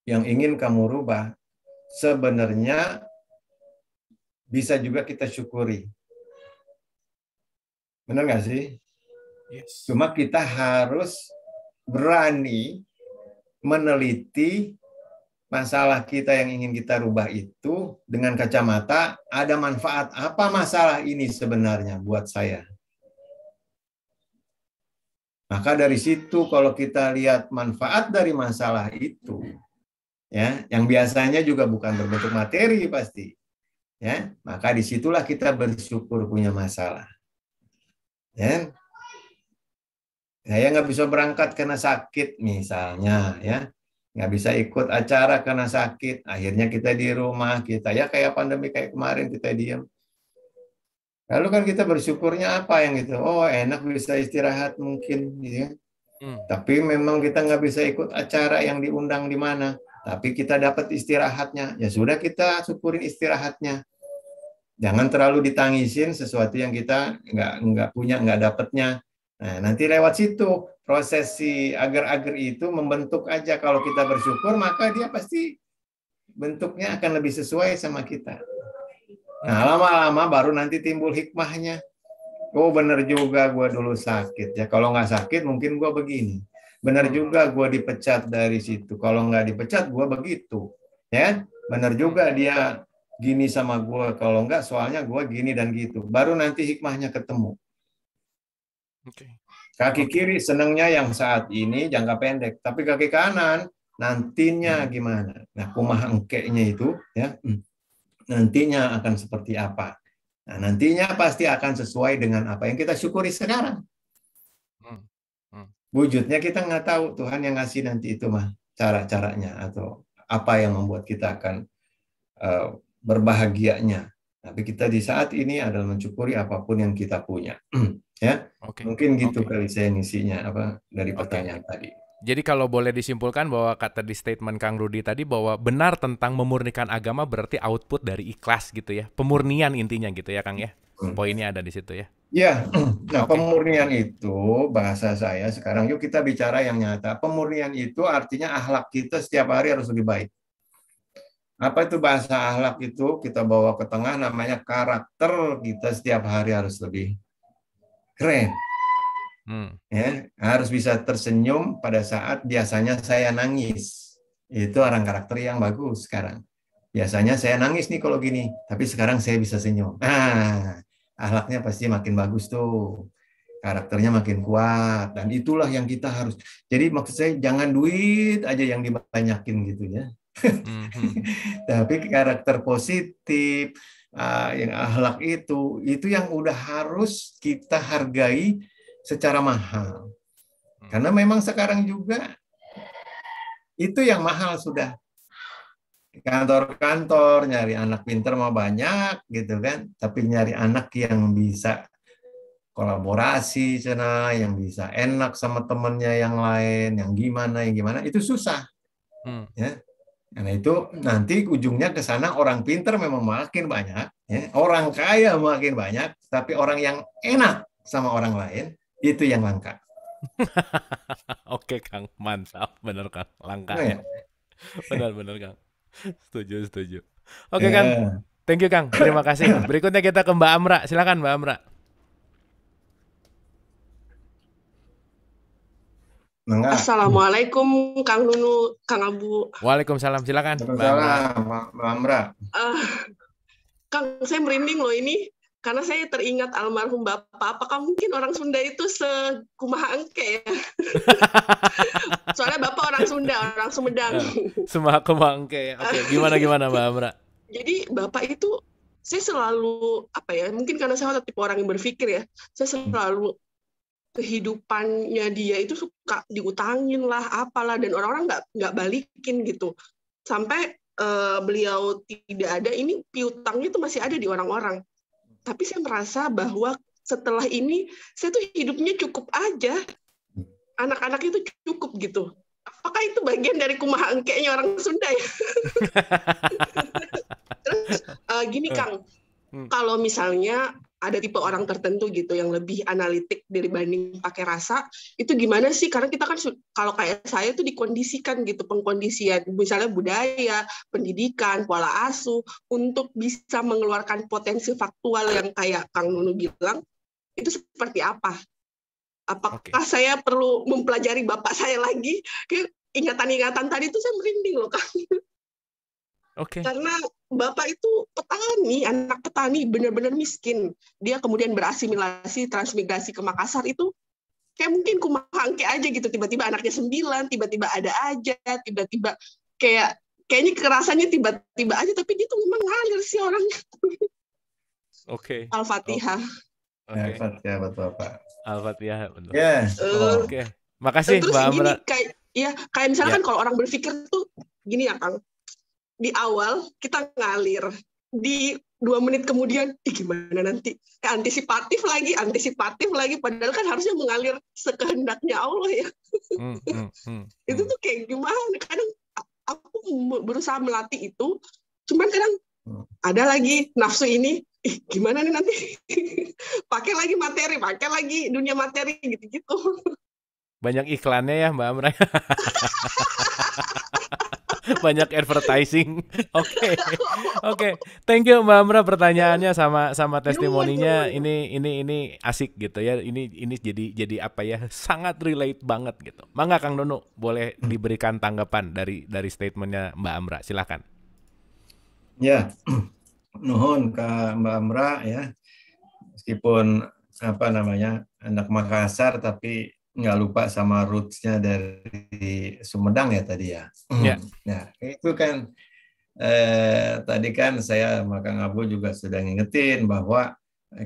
yang ingin kamu rubah, sebenarnya bisa juga kita syukuri. Benar nggak sih? Yes. Cuma kita harus berani meneliti masalah kita yang ingin kita rubah itu dengan kacamata ada manfaat apa masalah ini sebenarnya buat saya. Maka dari situ kalau kita lihat manfaat dari masalah itu ya, yang biasanya juga bukan berbentuk materi pasti. Ya, maka disitulah kita bersyukur punya masalah. Ya, saya nggak bisa berangkat karena sakit misalnya ya nggak bisa ikut acara karena sakit akhirnya kita di rumah kita ya kayak pandemi kayak kemarin kita diam lalu kan kita bersyukurnya apa yang itu? oh enak bisa istirahat mungkin gitu ya hmm. tapi memang kita nggak bisa ikut acara yang diundang di mana tapi kita dapat istirahatnya ya sudah kita syukurin istirahatnya jangan terlalu ditangisin sesuatu yang kita nggak nggak punya nggak dapatnya Nah, nanti lewat situ proses si agar-agar itu membentuk aja kalau kita bersyukur maka dia pasti bentuknya akan lebih sesuai sama kita. Nah, lama-lama baru nanti timbul hikmahnya. Oh benar juga gue dulu sakit ya. Kalau nggak sakit mungkin gue begini. Benar juga gue dipecat dari situ. Kalau nggak dipecat gue begitu. Ya, kan? benar juga dia gini sama gue. Kalau nggak soalnya gue gini dan gitu. Baru nanti hikmahnya ketemu. Okay. Kaki kiri senangnya yang saat ini jangka pendek, tapi kaki kanan nantinya hmm. gimana? Nah, kumah engkeknya itu ya hmm. nantinya akan seperti apa? Nah, nantinya pasti akan sesuai dengan apa yang kita syukuri sekarang. Hmm. Wujudnya kita nggak tahu Tuhan yang ngasih nanti itu mah cara-caranya atau apa yang membuat kita akan uh, berbahagianya. Tapi kita di saat ini adalah mencukuri apapun yang kita punya. ya okay. mungkin gitu okay. kali saya ngisinya apa dari pertanyaan okay. tadi jadi kalau boleh disimpulkan bahwa kata di statement Kang Rudi tadi bahwa benar tentang memurnikan agama berarti output dari ikhlas gitu ya. Pemurnian intinya gitu ya Kang ya. Hmm. Poinnya ada di situ ya. Ya, nah okay. pemurnian itu bahasa saya sekarang yuk kita bicara yang nyata. Pemurnian itu artinya ahlak kita setiap hari harus lebih baik. Apa itu bahasa ahlak itu kita bawa ke tengah namanya karakter kita setiap hari harus lebih keren. Hmm. Ya, harus bisa tersenyum pada saat biasanya saya nangis. Itu orang karakter yang bagus sekarang. Biasanya saya nangis nih kalau gini, tapi sekarang saya bisa senyum. Ah, ahlaknya pasti makin bagus tuh. Karakternya makin kuat dan itulah yang kita harus. Jadi maksud saya jangan duit aja yang dibanyakin gitu ya. Hmm. hmm. tapi karakter positif, Ah, yang ahlak itu itu yang udah harus kita hargai secara mahal hmm. karena memang sekarang juga itu yang mahal sudah kantor-kantor nyari anak pinter mau banyak gitu kan tapi nyari anak yang bisa kolaborasi cina yang bisa enak sama temennya yang lain yang gimana yang gimana itu susah hmm. ya karena itu nanti ujungnya ke sana orang pinter memang makin banyak, ya. orang kaya makin banyak, tapi orang yang enak sama orang lain itu yang langka. Oke Kang, mantap, bener Kang, langka. Oh, ya? bener bener Kang, setuju setuju. Oke yeah. Kang, thank you Kang, terima kasih. Berikutnya kita ke Mbak Amra, silakan Mbak Amra. Nengah. Assalamualaikum Kang Nunu, Kang Abu. Waalaikumsalam, silakan. Waalaikumsalam, Mbak Amra. Uh, Kang, saya merinding loh ini karena saya teringat almarhum bapak apakah mungkin orang Sunda itu sekumaha engke ya soalnya bapak orang Sunda orang Sumedang Semua ya, kumaha engke ya oke okay. gimana gimana mbak Amra jadi bapak itu saya selalu apa ya mungkin karena saya tipe orang yang berpikir ya saya selalu kehidupannya dia itu suka diutangin lah apalah dan orang-orang nggak -orang nggak balikin gitu sampai uh, beliau tidak ada ini piutangnya itu masih ada di orang-orang tapi saya merasa bahwa setelah ini saya tuh hidupnya cukup aja anak-anak itu cukup gitu apakah itu bagian dari kumaha engkeknya orang Sunda ya terus uh, gini eh, Kang hmm. kalau misalnya ada tipe orang tertentu gitu yang lebih analitik dibanding pakai rasa itu gimana sih karena kita kan kalau kayak saya itu dikondisikan gitu pengkondisian misalnya budaya pendidikan pola asuh untuk bisa mengeluarkan potensi faktual yang kayak Kang Nunu bilang itu seperti apa apakah okay. saya perlu mempelajari bapak saya lagi ingatan-ingatan tadi itu saya merinding loh Kang Okay. Karena bapak itu petani, anak petani benar-benar miskin. Dia kemudian berasimilasi, transmigrasi ke Makassar itu kayak mungkin kumahangke aja gitu. Tiba-tiba anaknya sembilan, tiba-tiba ada aja, tiba-tiba kayak kayaknya kerasannya tiba-tiba aja. Tapi dia tuh memang ngalir sih orang. Oke. Okay. Al-Fatihah. Al-Fatihah buat Bapak. Al-Fatihah betul. Yes. Eh, Oke. Okay. Makasih Mbak Gini, kayak, ya, kayak misalkan yeah. kalau orang berpikir tuh gini ya Kang di awal kita ngalir di dua menit kemudian Ih, gimana nanti antisipatif lagi antisipatif lagi padahal kan harusnya mengalir sekehendaknya Allah ya hmm, hmm, hmm, hmm. itu tuh kayak gimana kadang aku berusaha melatih itu cuman kadang hmm. ada lagi nafsu ini Ih, gimana nih nanti pakai lagi materi pakai lagi dunia materi gitu-gitu banyak iklannya ya Mbak Amra. Banyak advertising. Oke. Oke. okay. Thank you Mbak Amra pertanyaannya sama sama testimoninya. Ini ini ini asik gitu ya. Ini ini jadi jadi apa ya? Sangat relate banget gitu. Mangga Kang Dono boleh hmm. diberikan tanggapan dari dari statementnya Mbak Amra. Silahkan. Ya. Nuhun ke Mbak Amra ya. Meskipun apa namanya anak Makassar tapi nggak lupa sama rootsnya dari Sumedang ya tadi ya. Hmm. Yeah. Nah itu kan eh, tadi kan saya maka Abu juga sedang ingetin bahwa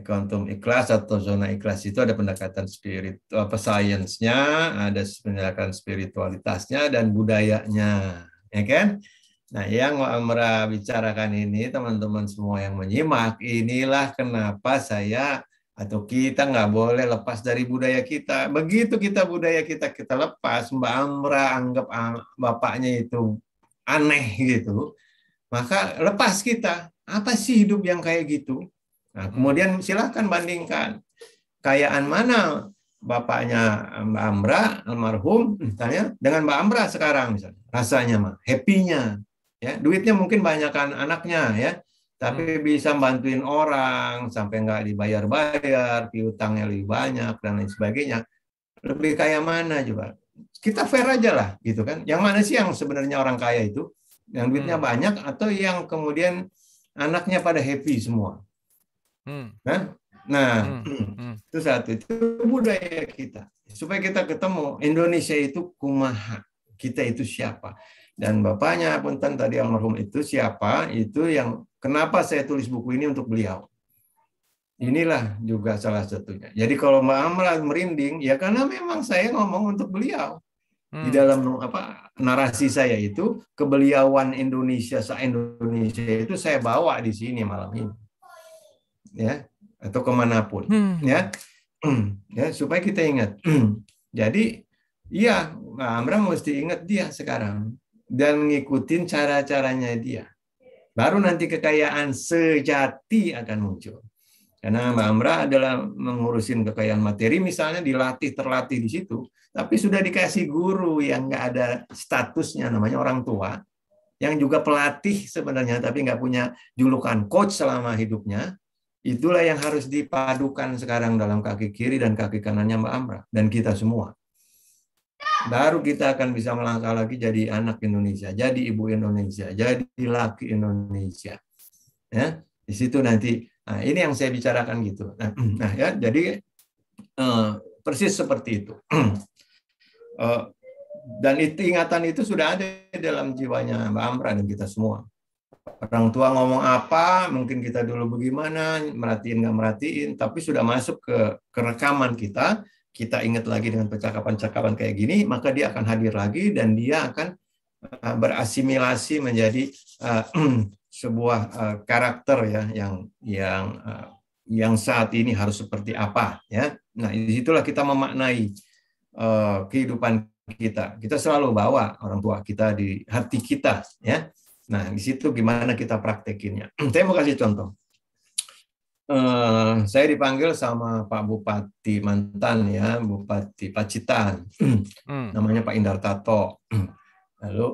kuantum ikhlas atau zona ikhlas itu ada pendekatan spirit apa sainsnya, ada pendekatan spiritualitasnya dan budayanya, ya kan? Nah, yang Amra bicarakan ini teman-teman semua yang menyimak, inilah kenapa saya atau kita nggak boleh lepas dari budaya kita. Begitu kita budaya kita kita lepas, Mbak Amra anggap bapaknya itu aneh gitu, maka lepas kita. Apa sih hidup yang kayak gitu? Nah, kemudian silahkan bandingkan kayaan mana bapaknya Mbak Amra almarhum misalnya dengan Mbak Amra sekarang misalnya rasanya mah happynya ya duitnya mungkin banyakkan anaknya ya tapi hmm. bisa bantuin orang sampai nggak dibayar-bayar, piutangnya lebih banyak dan lain sebagainya. Lebih kaya mana coba? Kita fair aja lah gitu kan. Yang mana sih yang sebenarnya orang kaya itu? Yang duitnya hmm. banyak atau yang kemudian anaknya pada happy semua? Hmm. Nah, nah hmm. Hmm. itu satu itu budaya kita. Supaya kita ketemu Indonesia itu kumaha, kita itu siapa? Dan bapaknya pun tadi almarhum itu siapa? Itu yang Kenapa saya tulis buku ini untuk beliau? Inilah juga salah satunya. Jadi kalau Mbak Amra merinding, ya karena memang saya ngomong untuk beliau. Hmm. Di dalam apa narasi saya itu kebeliauan Indonesia saat Indonesia itu saya bawa di sini malam ini, ya atau kemanapun, hmm. ya, ya supaya kita ingat. Jadi iya, Mbak Amra mesti ingat dia sekarang dan ngikutin cara-caranya dia Baru nanti kekayaan sejati akan muncul. Karena Mbak Amra adalah mengurusin kekayaan materi, misalnya dilatih, terlatih di situ, tapi sudah dikasih guru yang nggak ada statusnya, namanya orang tua, yang juga pelatih sebenarnya, tapi nggak punya julukan coach selama hidupnya, itulah yang harus dipadukan sekarang dalam kaki kiri dan kaki kanannya Mbak Amra, dan kita semua baru kita akan bisa melangkah lagi jadi anak Indonesia, jadi ibu Indonesia, jadi laki Indonesia. Ya, di situ nanti. Nah, ini yang saya bicarakan gitu. Nah, nah ya, jadi eh, persis seperti itu. Eh, dan itu ingatan itu sudah ada dalam jiwanya Mbak Amra dan kita semua. Orang tua ngomong apa, mungkin kita dulu bagaimana, merhatiin nggak merhatiin, tapi sudah masuk ke rekaman kita kita ingat lagi dengan percakapan-percakapan kayak gini, maka dia akan hadir lagi dan dia akan uh, berasimilasi menjadi uh, sebuah uh, karakter ya yang yang uh, yang saat ini harus seperti apa ya. Nah, disitulah kita memaknai uh, kehidupan kita. Kita selalu bawa orang tua kita di hati kita ya. Nah, di situ gimana kita praktekinnya. Saya mau kasih contoh. Eh, saya dipanggil sama Pak Bupati mantan ya, Bupati Pacitan, hmm. hmm. namanya Pak Indar Tato. Lalu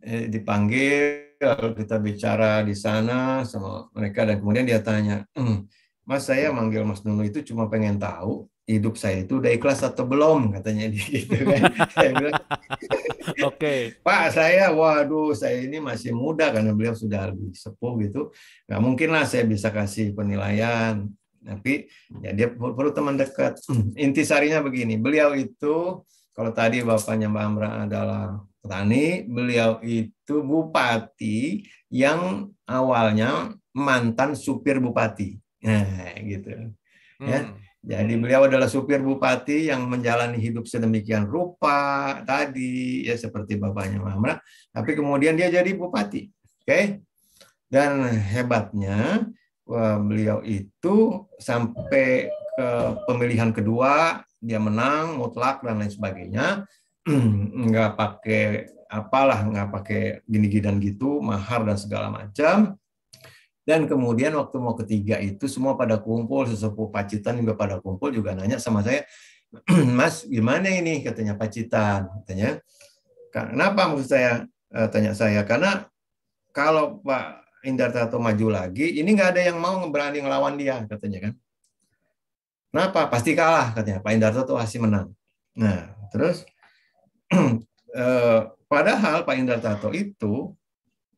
eh, dipanggil, lalu kita bicara di sana sama mereka dan kemudian dia tanya, hmm, Mas saya manggil Mas Nunu itu cuma pengen tahu hidup saya itu udah ikhlas atau belum katanya dia gitu kan. saya bilang, Oke. Okay. Pak saya, waduh saya ini masih muda karena beliau sudah lebih sepuh gitu. Nggak mungkin lah saya bisa kasih penilaian. Tapi ya dia perlu teman dekat. Intisarinya begini, beliau itu kalau tadi bapaknya Mbak Amra adalah petani, beliau itu bupati yang awalnya mantan supir bupati. Nah, gitu. Ya. Hmm. Ya jadi beliau adalah supir bupati yang menjalani hidup sedemikian rupa tadi ya seperti bapaknya Mamra, tapi kemudian dia jadi bupati. Oke. Dan hebatnya beliau itu sampai ke pemilihan kedua dia menang mutlak dan lain sebagainya. nggak pakai apalah nggak pakai gini-gini dan gitu mahar dan segala macam dan kemudian waktu mau ketiga itu semua pada kumpul, sesepuh Pacitan juga pada kumpul juga nanya sama saya, Mas gimana ini katanya Pacitan, katanya. Kenapa maksud saya eh, tanya saya karena kalau Pak Indar Tato maju lagi, ini nggak ada yang mau berani ngelawan dia katanya kan. Kenapa? Pasti kalah katanya. Pak Indar Tato pasti menang. Nah terus eh, padahal Pak Indar Tato itu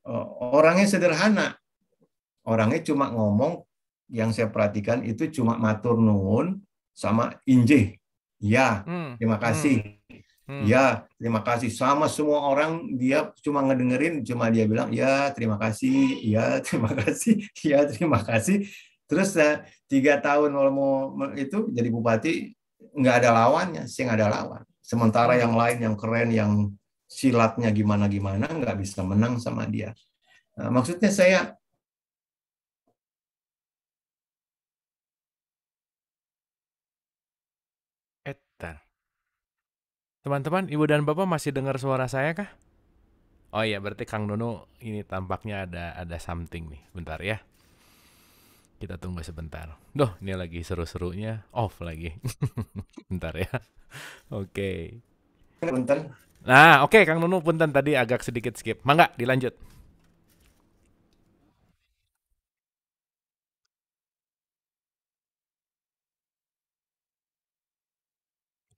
eh, orangnya sederhana orangnya cuma ngomong yang saya perhatikan itu cuma matur nuwun sama inje, Ya, hmm. terima kasih. Hmm. Hmm. Ya, terima kasih. Sama semua orang dia cuma ngedengerin, cuma dia bilang ya terima kasih, ya terima kasih, ya terima kasih. Terus eh, tiga tahun kalau mau itu jadi bupati nggak ada lawannya, sih nggak ada lawan. Sementara yang lain yang keren, yang silatnya gimana gimana nggak bisa menang sama dia. Nah, maksudnya saya Teman-teman, ibu dan bapak masih dengar suara saya kah? Oh iya, berarti Kang Dono ini tampaknya ada ada something nih. Bentar ya. Kita tunggu sebentar. Duh, ini lagi seru-serunya off lagi. Bentar ya. Oke. Okay. Bentar. Nah, oke okay, Kang Dono punten tadi agak sedikit skip. Mangga, dilanjut.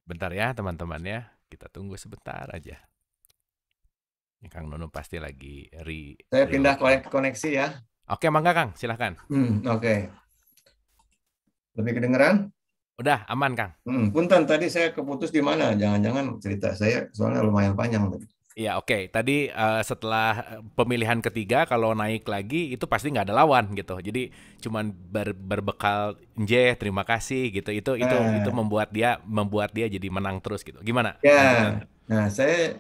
Bentar ya teman-teman ya, kita tunggu sebentar aja. Ini ya, Kang Nono pasti lagi ri. Saya re pindah koneksi ya. Oke, mangga Kang, silahkan. Hmm, Oke. Okay. Lebih kedengeran? Udah, aman Kang. Hmm, punten tadi saya keputus di mana? Jangan-jangan cerita saya soalnya lumayan panjang tadi. Ya oke, okay. tadi uh, setelah eh, pemilihan ketiga kalau naik lagi itu pasti nggak ada lawan gitu. Jadi cuman ber, berbekal Nje terima kasih gitu. Itu itu nah. itu membuat dia membuat dia jadi menang terus gitu. Gimana? Ya. Nah, nah, saya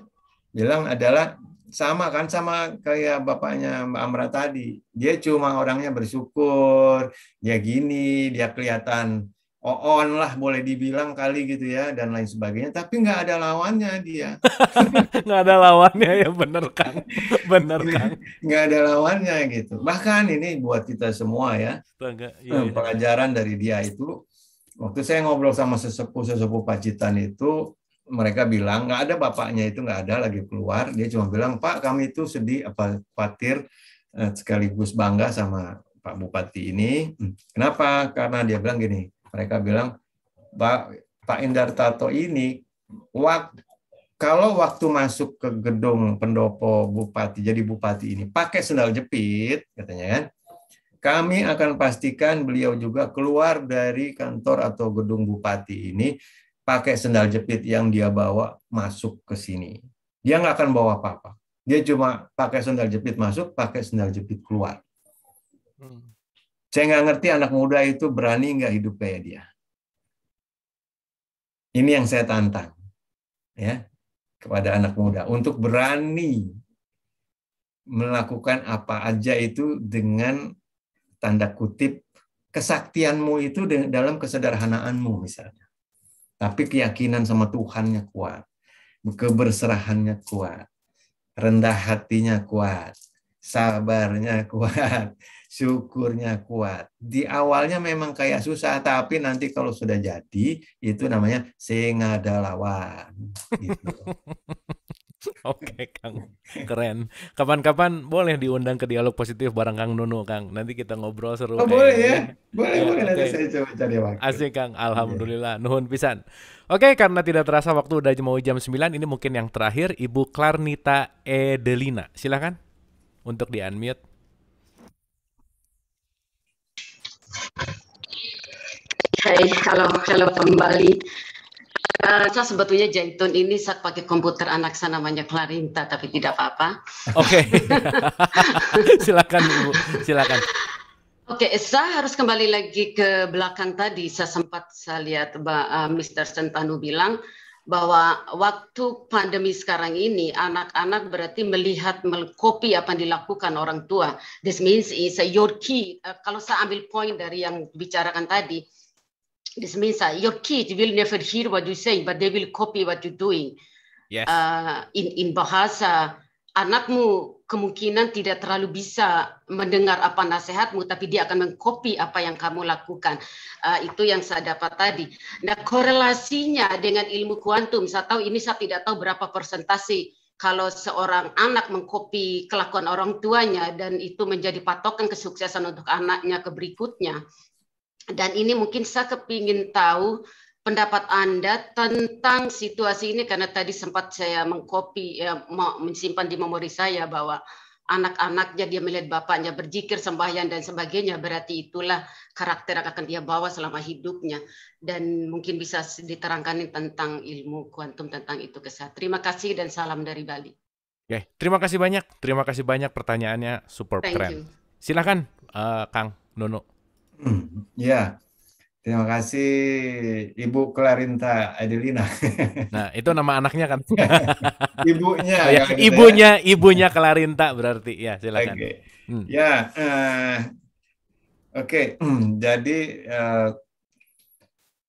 bilang adalah sama kan sama kayak bapaknya Mbak Amra tadi. Dia cuma orangnya bersyukur, dia gini, dia kelihatan on lah boleh dibilang kali gitu ya dan lain sebagainya tapi nggak ada lawannya dia nggak ada lawannya ya bener kan bener kan nggak ada lawannya gitu bahkan ini buat kita semua ya Tengah, iya, eh, iya, pelajaran iya. dari dia itu waktu saya ngobrol sama sesepuh sesepuh Pacitan itu mereka bilang nggak ada bapaknya itu nggak ada lagi keluar dia cuma bilang pak kami itu sedih apa khawatir eh, sekaligus bangga sama Pak Bupati ini. Hmm. Kenapa? Karena dia bilang gini, mereka bilang Pak Pak Indar Tato ini wak, kalau waktu masuk ke gedung pendopo bupati jadi bupati ini pakai sendal jepit katanya kan kami akan pastikan beliau juga keluar dari kantor atau gedung bupati ini pakai sendal jepit yang dia bawa masuk ke sini. Dia nggak akan bawa apa-apa. Dia cuma pakai sendal jepit masuk, pakai sendal jepit keluar. Hmm. Saya nggak ngerti anak muda itu berani nggak hidup kayak dia. Ini yang saya tantang ya kepada anak muda untuk berani melakukan apa aja itu dengan tanda kutip kesaktianmu itu dalam kesederhanaanmu misalnya. Tapi keyakinan sama Tuhannya kuat, keberserahannya kuat, rendah hatinya kuat, sabarnya kuat, syukurnya kuat. Di awalnya memang kayak susah, tapi nanti kalau sudah jadi, itu namanya singa dalawan. Gitu. Oke Kang, keren. Kapan-kapan boleh diundang ke dialog positif bareng Kang Nunu Kang. Nanti kita ngobrol seru. Oh, boleh ya, iya. boleh ya, boleh. Okay. Nanti saya coba cari waktu. Asik Kang, iya. alhamdulillah. Yeah. Nuhun pisan. Oke, karena tidak terasa waktu udah mau jam 9, ini mungkin yang terakhir Ibu Klarnita Edelina. Silakan untuk di unmute. Hai, halo, halo kembali. Uh, sebetulnya jaitun ini saat pakai komputer anak saya namanya Clarinta, tapi tidak apa-apa. Oke, okay. silakan ibu, silakan. Oke, okay, saya harus kembali lagi ke belakang tadi. Saya sempat saya lihat uh, eh, Mr. Sentanu bilang bahwa waktu pandemi sekarang ini anak-anak berarti melihat melkopi apa yang dilakukan orang tua. This means is your key. Uh, kalau saya ambil poin dari yang bicarakan tadi, This means that your kids will never hear what you say, but they will copy what you're doing. Yes. Uh, in, in bahasa, anakmu kemungkinan tidak terlalu bisa mendengar apa nasihatmu, tapi dia akan mengcopy apa yang kamu lakukan. Uh, itu yang saya dapat tadi. Nah, korelasinya dengan ilmu kuantum, saya tahu ini saya tidak tahu berapa persentase kalau seorang anak mengkopi kelakuan orang tuanya dan itu menjadi patokan kesuksesan untuk anaknya ke berikutnya, dan ini mungkin saya kepingin tahu pendapat Anda tentang situasi ini karena tadi sempat saya mengcopy ya, menyimpan di memori saya bahwa anak-anaknya dia melihat bapaknya berzikir sembahyang dan sebagainya berarti itulah karakter yang akan dia bawa selama hidupnya dan mungkin bisa diterangkan tentang ilmu kuantum tentang itu ke saya. Terima kasih dan salam dari Bali. Oke, terima kasih banyak. Terima kasih banyak pertanyaannya super Thank keren. You. Silakan uh, Kang Nono. Ya, terima kasih Ibu Clarinta Adelina. Nah, itu nama anaknya kan? ibunya. Oh, ya, gitu ibunya, ya. ibunya Clarinta berarti. Ya, silakan. Okay. Hmm. Ya, uh, oke. Okay. Jadi uh,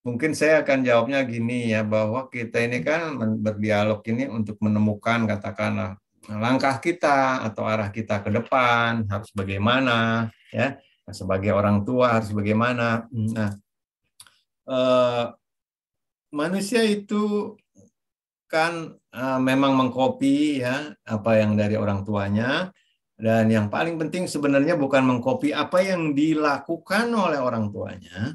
mungkin saya akan jawabnya gini ya bahwa kita ini kan berdialog ini untuk menemukan katakanlah langkah kita atau arah kita ke depan harus bagaimana ya Nah, sebagai orang tua harus bagaimana? Nah, uh, manusia itu kan uh, memang mengkopi ya apa yang dari orang tuanya dan yang paling penting sebenarnya bukan mengkopi apa yang dilakukan oleh orang tuanya,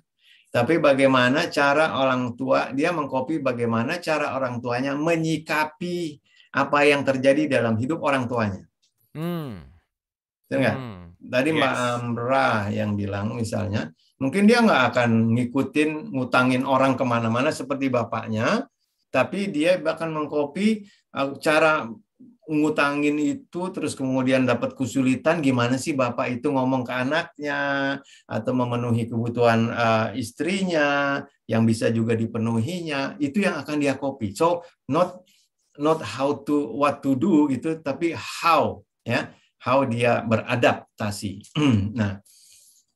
tapi bagaimana cara orang tua dia mengkopi bagaimana cara orang tuanya menyikapi apa yang terjadi dalam hidup orang tuanya. Hmm. Hmm. Tadi yes. Mbak Amra yang bilang misalnya, mungkin dia nggak akan ngikutin ngutangin orang kemana-mana seperti bapaknya, tapi dia bahkan mengkopi uh, cara ngutangin itu terus kemudian dapat kesulitan gimana sih bapak itu ngomong ke anaknya atau memenuhi kebutuhan uh, istrinya yang bisa juga dipenuhinya itu yang akan dia copy so not not how to what to do gitu tapi how ya how dia beradaptasi. Hmm, nah,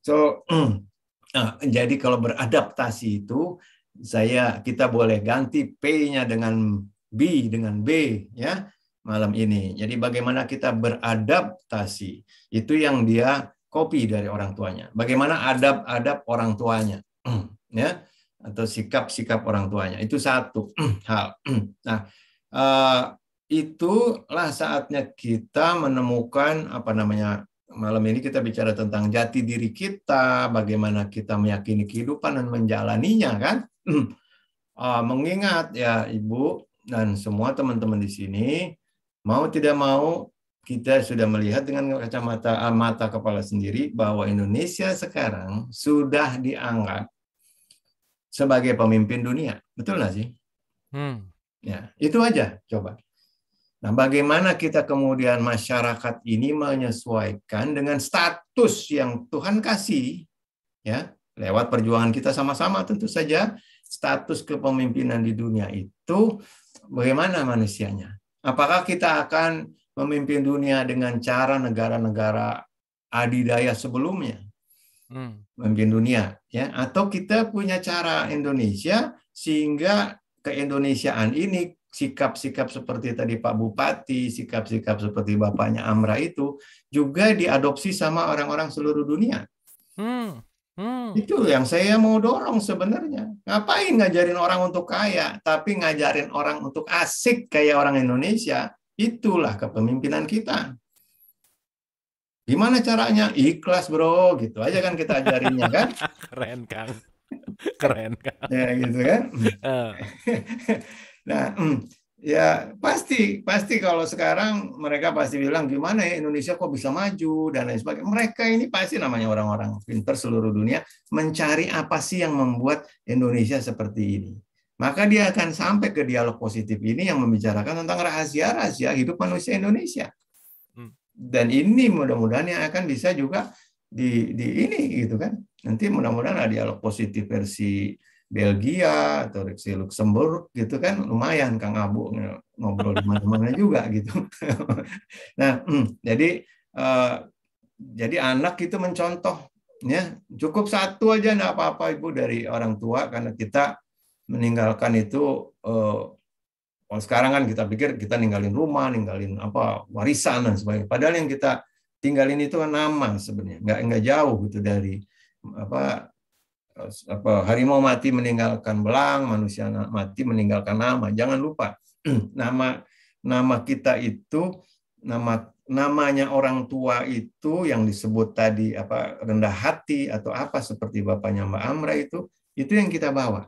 so hmm, nah, jadi kalau beradaptasi itu saya kita boleh ganti P-nya dengan B dengan B ya malam ini. Jadi bagaimana kita beradaptasi itu yang dia copy dari orang tuanya. Bagaimana adab-adab orang tuanya hmm, ya atau sikap-sikap orang tuanya. Itu satu hal. Nah, uh, itulah saatnya kita menemukan apa namanya malam ini kita bicara tentang jati diri kita, bagaimana kita meyakini kehidupan dan menjalaninya kan. Uh, mengingat ya Ibu dan semua teman-teman di sini mau tidak mau kita sudah melihat dengan kacamata ah, mata kepala sendiri bahwa Indonesia sekarang sudah dianggap sebagai pemimpin dunia. Betul nggak sih? Hmm. Ya, itu aja coba. Nah, bagaimana kita kemudian masyarakat ini menyesuaikan dengan status yang Tuhan kasih ya, lewat perjuangan kita sama-sama tentu saja status kepemimpinan di dunia itu bagaimana manusianya? Apakah kita akan memimpin dunia dengan cara negara-negara adidaya sebelumnya? Hmm. Memimpin dunia ya atau kita punya cara Indonesia sehingga keindonesiaan ini sikap-sikap seperti tadi Pak Bupati, sikap-sikap seperti bapaknya Amra itu juga diadopsi sama orang-orang seluruh dunia. Hmm. Hmm. Itu yang saya mau dorong sebenarnya. Ngapain ngajarin orang untuk kaya, tapi ngajarin orang untuk asik kayak orang Indonesia, itulah kepemimpinan kita. Gimana caranya? Ikhlas bro, gitu aja kan kita ajarinnya kan? Keren kan? Keren Kang. ya gitu kan. Uh. Nah, hmm, ya pasti pasti kalau sekarang mereka pasti bilang gimana ya Indonesia kok bisa maju dan lain sebagainya. Mereka ini pasti namanya orang-orang pinter seluruh dunia mencari apa sih yang membuat Indonesia seperti ini. Maka dia akan sampai ke dialog positif ini yang membicarakan tentang rahasia-rahasia hidup manusia Indonesia. Hmm. Dan ini mudah-mudahan yang akan bisa juga di, di ini gitu kan. Nanti mudah-mudahan ada dialog positif versi Belgia atau si Luxembourg gitu kan lumayan Kang Abu ngobrol di mana-mana juga gitu. nah, hmm, jadi uh, jadi anak itu mencontoh ya cukup satu aja enggak apa-apa Ibu dari orang tua karena kita meninggalkan itu uh, kalau sekarang kan kita pikir kita ninggalin rumah, ninggalin apa warisan dan sebagainya. Padahal yang kita tinggalin itu kan nama sebenarnya, nggak nggak jauh gitu dari apa apa harimau mati meninggalkan belang, manusia mati meninggalkan nama. Jangan lupa nama nama kita itu nama namanya orang tua itu yang disebut tadi apa rendah hati atau apa seperti bapaknya Mbak Amra itu itu yang kita bawa.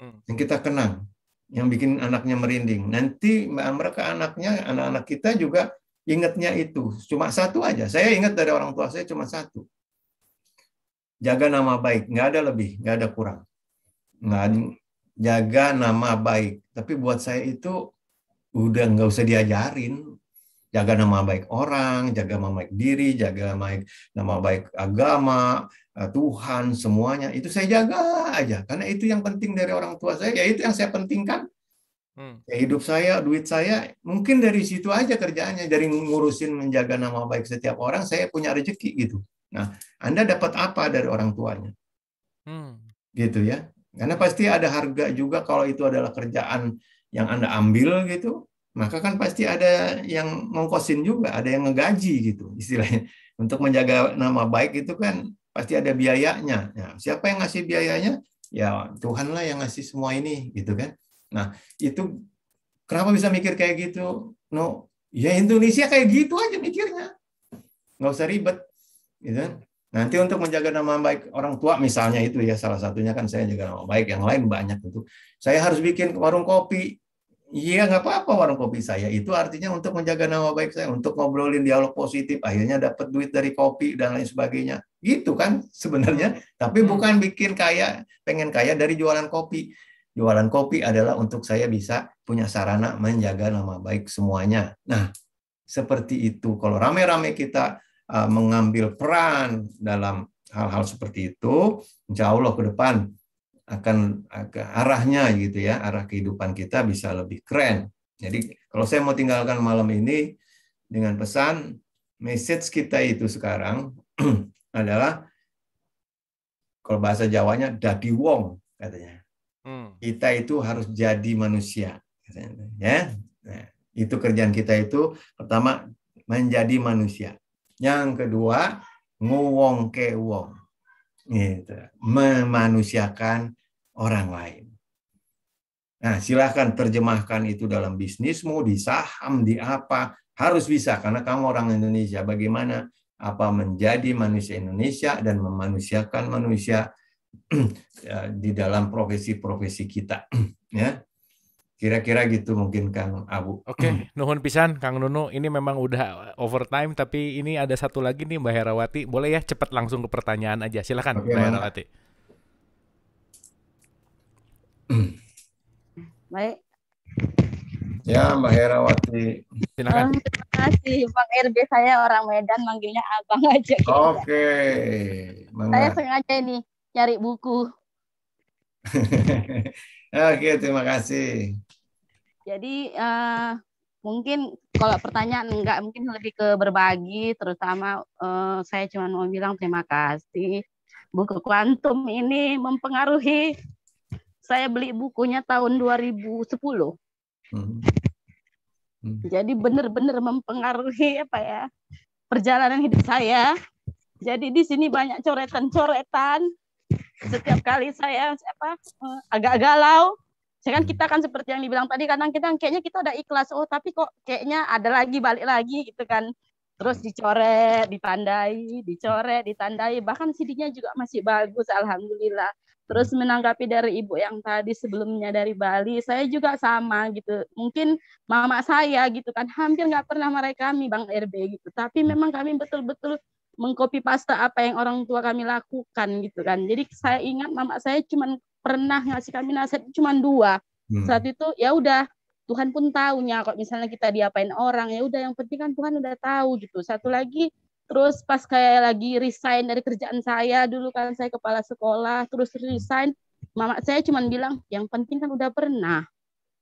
Hmm. Yang kita kenang, yang bikin anaknya merinding. Nanti Mbak Amra ke anaknya, anak-anak kita juga ingatnya itu. Cuma satu aja. Saya ingat dari orang tua saya cuma satu jaga nama baik, nggak ada lebih, nggak ada kurang. Nggak, jaga nama baik. Tapi buat saya itu udah nggak usah diajarin. Jaga nama baik orang, jaga nama baik diri, jaga nama baik, nama baik agama, eh, Tuhan, semuanya. Itu saya jaga aja. Karena itu yang penting dari orang tua saya, ya itu yang saya pentingkan. Hmm. Ya, hidup saya, duit saya, mungkin dari situ aja kerjaannya. Dari ngurusin menjaga nama baik setiap orang, saya punya rezeki gitu. Nah, Anda dapat apa dari orang tuanya? Hmm. Gitu ya. Karena pasti ada harga juga kalau itu adalah kerjaan yang Anda ambil gitu, maka kan pasti ada yang ngongkosin juga, ada yang ngegaji gitu istilahnya. Untuk menjaga nama baik itu kan pasti ada biayanya. Nah, siapa yang ngasih biayanya? Ya Tuhanlah yang ngasih semua ini gitu kan. Nah, itu kenapa bisa mikir kayak gitu? No, ya Indonesia kayak gitu aja mikirnya. Nggak usah ribet gitu Nanti untuk menjaga nama baik orang tua misalnya itu ya salah satunya kan saya jaga nama baik, yang lain banyak itu. Saya harus bikin warung kopi. Iya nggak apa-apa warung kopi saya itu artinya untuk menjaga nama baik saya, untuk ngobrolin dialog positif, akhirnya dapat duit dari kopi dan lain sebagainya. Gitu kan sebenarnya, tapi hmm. bukan bikin kaya, pengen kaya dari jualan kopi. Jualan kopi adalah untuk saya bisa punya sarana menjaga nama baik semuanya. Nah, seperti itu. Kalau rame-rame kita Eh, mengambil peran dalam hal-hal seperti itu, insya Allah ke depan akan ke arahnya gitu ya, arah kehidupan kita bisa lebih keren. Jadi kalau saya mau tinggalkan malam ini dengan pesan message kita itu sekarang adalah kalau bahasa Jawanya dadi wong katanya. Hmm. Kita itu harus jadi manusia katanya, ya. Nah, itu kerjaan kita itu pertama menjadi manusia. Yang kedua, nguwong ke wong. Gitu. Memanusiakan orang lain. Nah, silahkan terjemahkan itu dalam bisnismu, di saham, di apa. Harus bisa, karena kamu orang Indonesia. Bagaimana apa menjadi manusia Indonesia dan memanusiakan manusia ya, di dalam profesi-profesi kita. ya Kira-kira gitu mungkin Kang Abu. Oke, okay. Hmm. nuhun pisan Kang Nunu. Ini memang udah overtime tapi ini ada satu lagi nih Mbak Herawati. Boleh ya cepat langsung ke pertanyaan aja. Silakan okay, Mbak Herawati. Baik. Ya, Mbak Herawati. Silakan. Oh, terima kasih, Bang RB. Saya orang Medan, manggilnya Abang aja. Oke. Okay. Saya sengaja ini cari buku. Oke, okay, terima kasih. Jadi uh, mungkin kalau pertanyaan enggak mungkin lebih ke berbagi terutama uh, saya cuma mau bilang terima kasih buku kuantum ini mempengaruhi saya beli bukunya tahun 2010 hmm. Hmm. jadi benar-benar mempengaruhi apa ya perjalanan hidup saya jadi di sini banyak coretan-coretan setiap kali saya apa eh, agak galau sekarang hmm. kita kan seperti yang dibilang tadi, kadang kita kayaknya kita udah ikhlas, oh tapi kok kayaknya ada lagi, balik lagi gitu kan. Terus hmm. dicoret, ditandai, dicoret, ditandai, bahkan cd juga masih bagus, Alhamdulillah. Terus hmm. menanggapi dari ibu yang tadi sebelumnya dari Bali, saya juga sama gitu. Mungkin mama saya gitu kan, hampir nggak pernah mereka kami Bang RB gitu. Tapi memang kami betul-betul mengcopy paste apa yang orang tua kami lakukan gitu kan. Jadi saya ingat mama saya cuma pernah ngasih kami nasihat cuma dua. Hmm. Saat itu ya udah Tuhan pun tahunya kalau misalnya kita diapain orang ya udah yang penting kan Tuhan udah tahu gitu. Satu lagi terus pas kayak lagi resign dari kerjaan saya dulu kan saya kepala sekolah terus resign mama saya cuma bilang yang penting kan udah pernah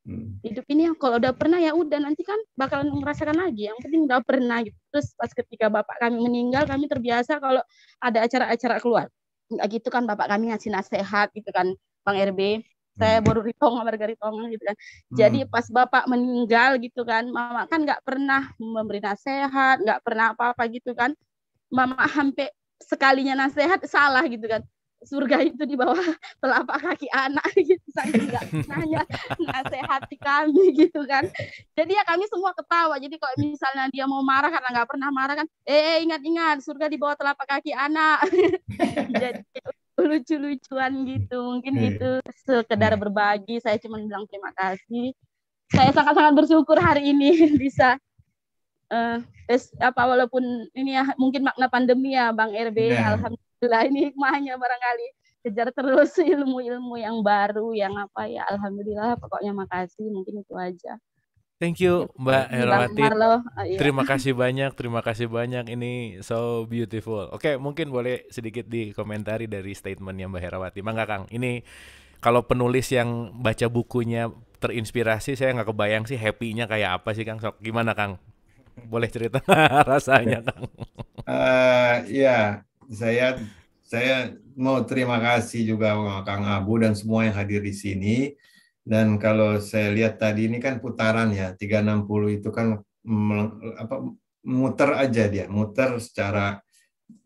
Hmm. Hidup ini kalau udah pernah ya udah nanti kan bakalan merasakan lagi. Yang penting udah pernah gitu. Terus pas ketika bapak kami meninggal kami terbiasa kalau ada acara-acara keluar. Nah, gitu kan bapak kami ngasih nasihat gitu kan Bang RB. Saya hmm. baru ritong kabar ritong gitu kan. Hmm. Jadi pas bapak meninggal gitu kan, mama kan nggak pernah memberi nasihat, nggak pernah apa-apa gitu kan. Mama hampir sekalinya nasihat salah gitu kan surga itu di bawah telapak kaki anak gitu saking nggak nanya nasehati kami gitu kan jadi ya kami semua ketawa jadi kalau misalnya dia mau marah karena nggak pernah marah kan eh, eh ingat-ingat surga di bawah telapak kaki anak jadi lucu-lucuan gitu mungkin iya. itu sekedar berbagi saya cuma bilang terima kasih saya sangat-sangat bersyukur hari ini bisa uh, eh, tes, apa walaupun ini ya mungkin makna pandemi ya Bang RB iya. alhamdulillah Alhamdulillah ini hikmahnya barangkali kejar terus ilmu-ilmu yang baru yang apa ya Alhamdulillah pokoknya makasih mungkin itu aja. Thank you gitu. Mbak Herawati. Oh, iya. Terima kasih banyak, terima kasih banyak. Ini so beautiful. Oke, mungkin boleh sedikit dikomentari dari statementnya Mbak Herawati. Mangga Kang, ini kalau penulis yang baca bukunya terinspirasi, saya nggak kebayang sih happy-nya kayak apa sih Kang. So, gimana Kang? Boleh cerita rasanya Kang? Uh, ya, saya saya mau terima kasih juga Kang Abu dan semua yang hadir di sini. Dan kalau saya lihat tadi ini kan putaran ya, 360 itu kan apa muter aja dia, muter secara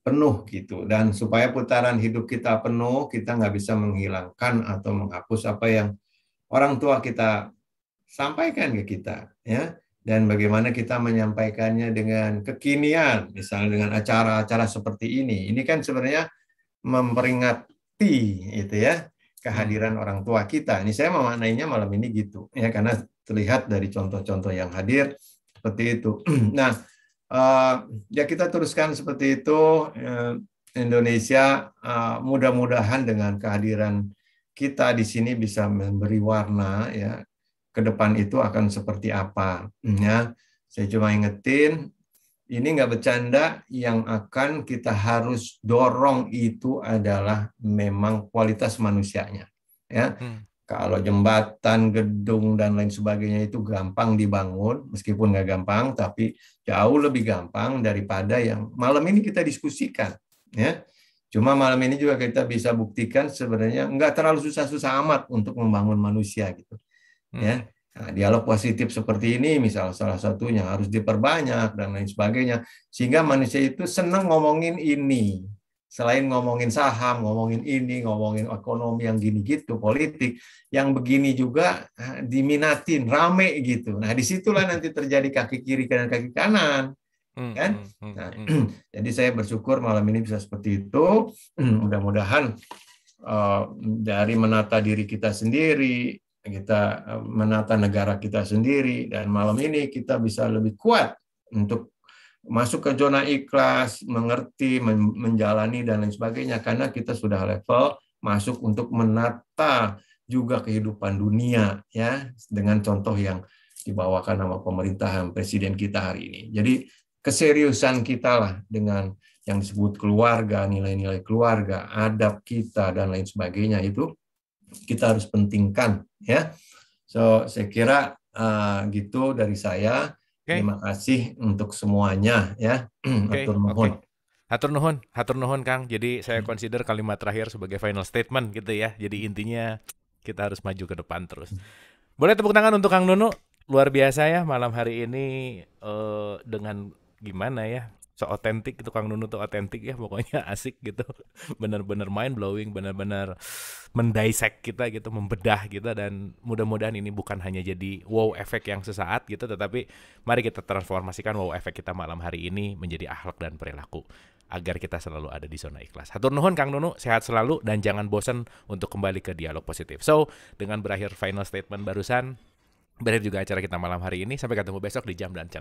penuh gitu. Dan supaya putaran hidup kita penuh, kita nggak bisa menghilangkan atau menghapus apa yang orang tua kita sampaikan ke kita ya dan bagaimana kita menyampaikannya dengan kekinian, misalnya dengan acara-acara seperti ini. Ini kan sebenarnya memperingati itu ya kehadiran orang tua kita. Ini saya memaknainya malam ini gitu ya karena terlihat dari contoh-contoh yang hadir seperti itu. Nah, eh, ya kita teruskan seperti itu eh, Indonesia eh, mudah-mudahan dengan kehadiran kita di sini bisa memberi warna ya ke depan itu akan seperti apa. Hmm, ya, saya cuma ingetin, ini nggak bercanda, yang akan kita harus dorong itu adalah memang kualitas manusianya. Ya, hmm. kalau jembatan, gedung dan lain sebagainya itu gampang dibangun, meskipun nggak gampang, tapi jauh lebih gampang daripada yang malam ini kita diskusikan. Ya, Cuma malam ini juga kita bisa buktikan sebenarnya nggak terlalu susah-susah amat untuk membangun manusia gitu. Ya. hmm. ya nah, dialog positif seperti ini misal salah satunya harus diperbanyak dan lain sebagainya sehingga manusia itu senang ngomongin ini selain ngomongin saham, ngomongin ini, ngomongin ekonomi yang gini gitu, politik yang begini juga eh, diminatin rame gitu. Nah disitulah nanti terjadi kaki kiri kanan kaki kanan, hmm, kan? Hmm, hmm, nah, hmm. jadi saya bersyukur malam ini bisa seperti itu. Mudah-mudahan uh, dari menata diri kita sendiri, kita eh, menata negara kita sendiri dan malam ini kita bisa lebih kuat untuk masuk ke zona ikhlas, mengerti, menjalani dan lain sebagainya karena kita sudah level masuk untuk menata juga kehidupan dunia ya dengan contoh yang dibawakan sama pemerintahan presiden kita hari ini. Jadi keseriusan kita lah dengan yang disebut keluarga, nilai-nilai keluarga, adab kita dan lain sebagainya itu kita harus pentingkan ya. So saya kira uh, gitu dari saya. Okay. Terima kasih untuk semuanya ya. Okay. Atur nuhun. Okay. Hatur nuhun, hatur nuhun Kang. Jadi saya hmm. consider kalimat terakhir sebagai final statement gitu ya. Jadi intinya kita harus maju ke depan terus. Hmm. Boleh tepuk tangan untuk Kang Nunu. Luar biasa ya malam hari ini uh, dengan gimana ya so otentik tukang nunu tuh otentik ya pokoknya asik gitu bener-bener mind blowing bener-bener mendisek kita gitu membedah kita dan mudah-mudahan ini bukan hanya jadi wow efek yang sesaat gitu tetapi mari kita transformasikan wow efek kita malam hari ini menjadi akhlak dan perilaku agar kita selalu ada di zona ikhlas. Hatur nuhun Kang Nunu, sehat selalu dan jangan bosan untuk kembali ke dialog positif. So, dengan berakhir final statement barusan, berakhir juga acara kita malam hari ini. Sampai ketemu besok di jam dan channel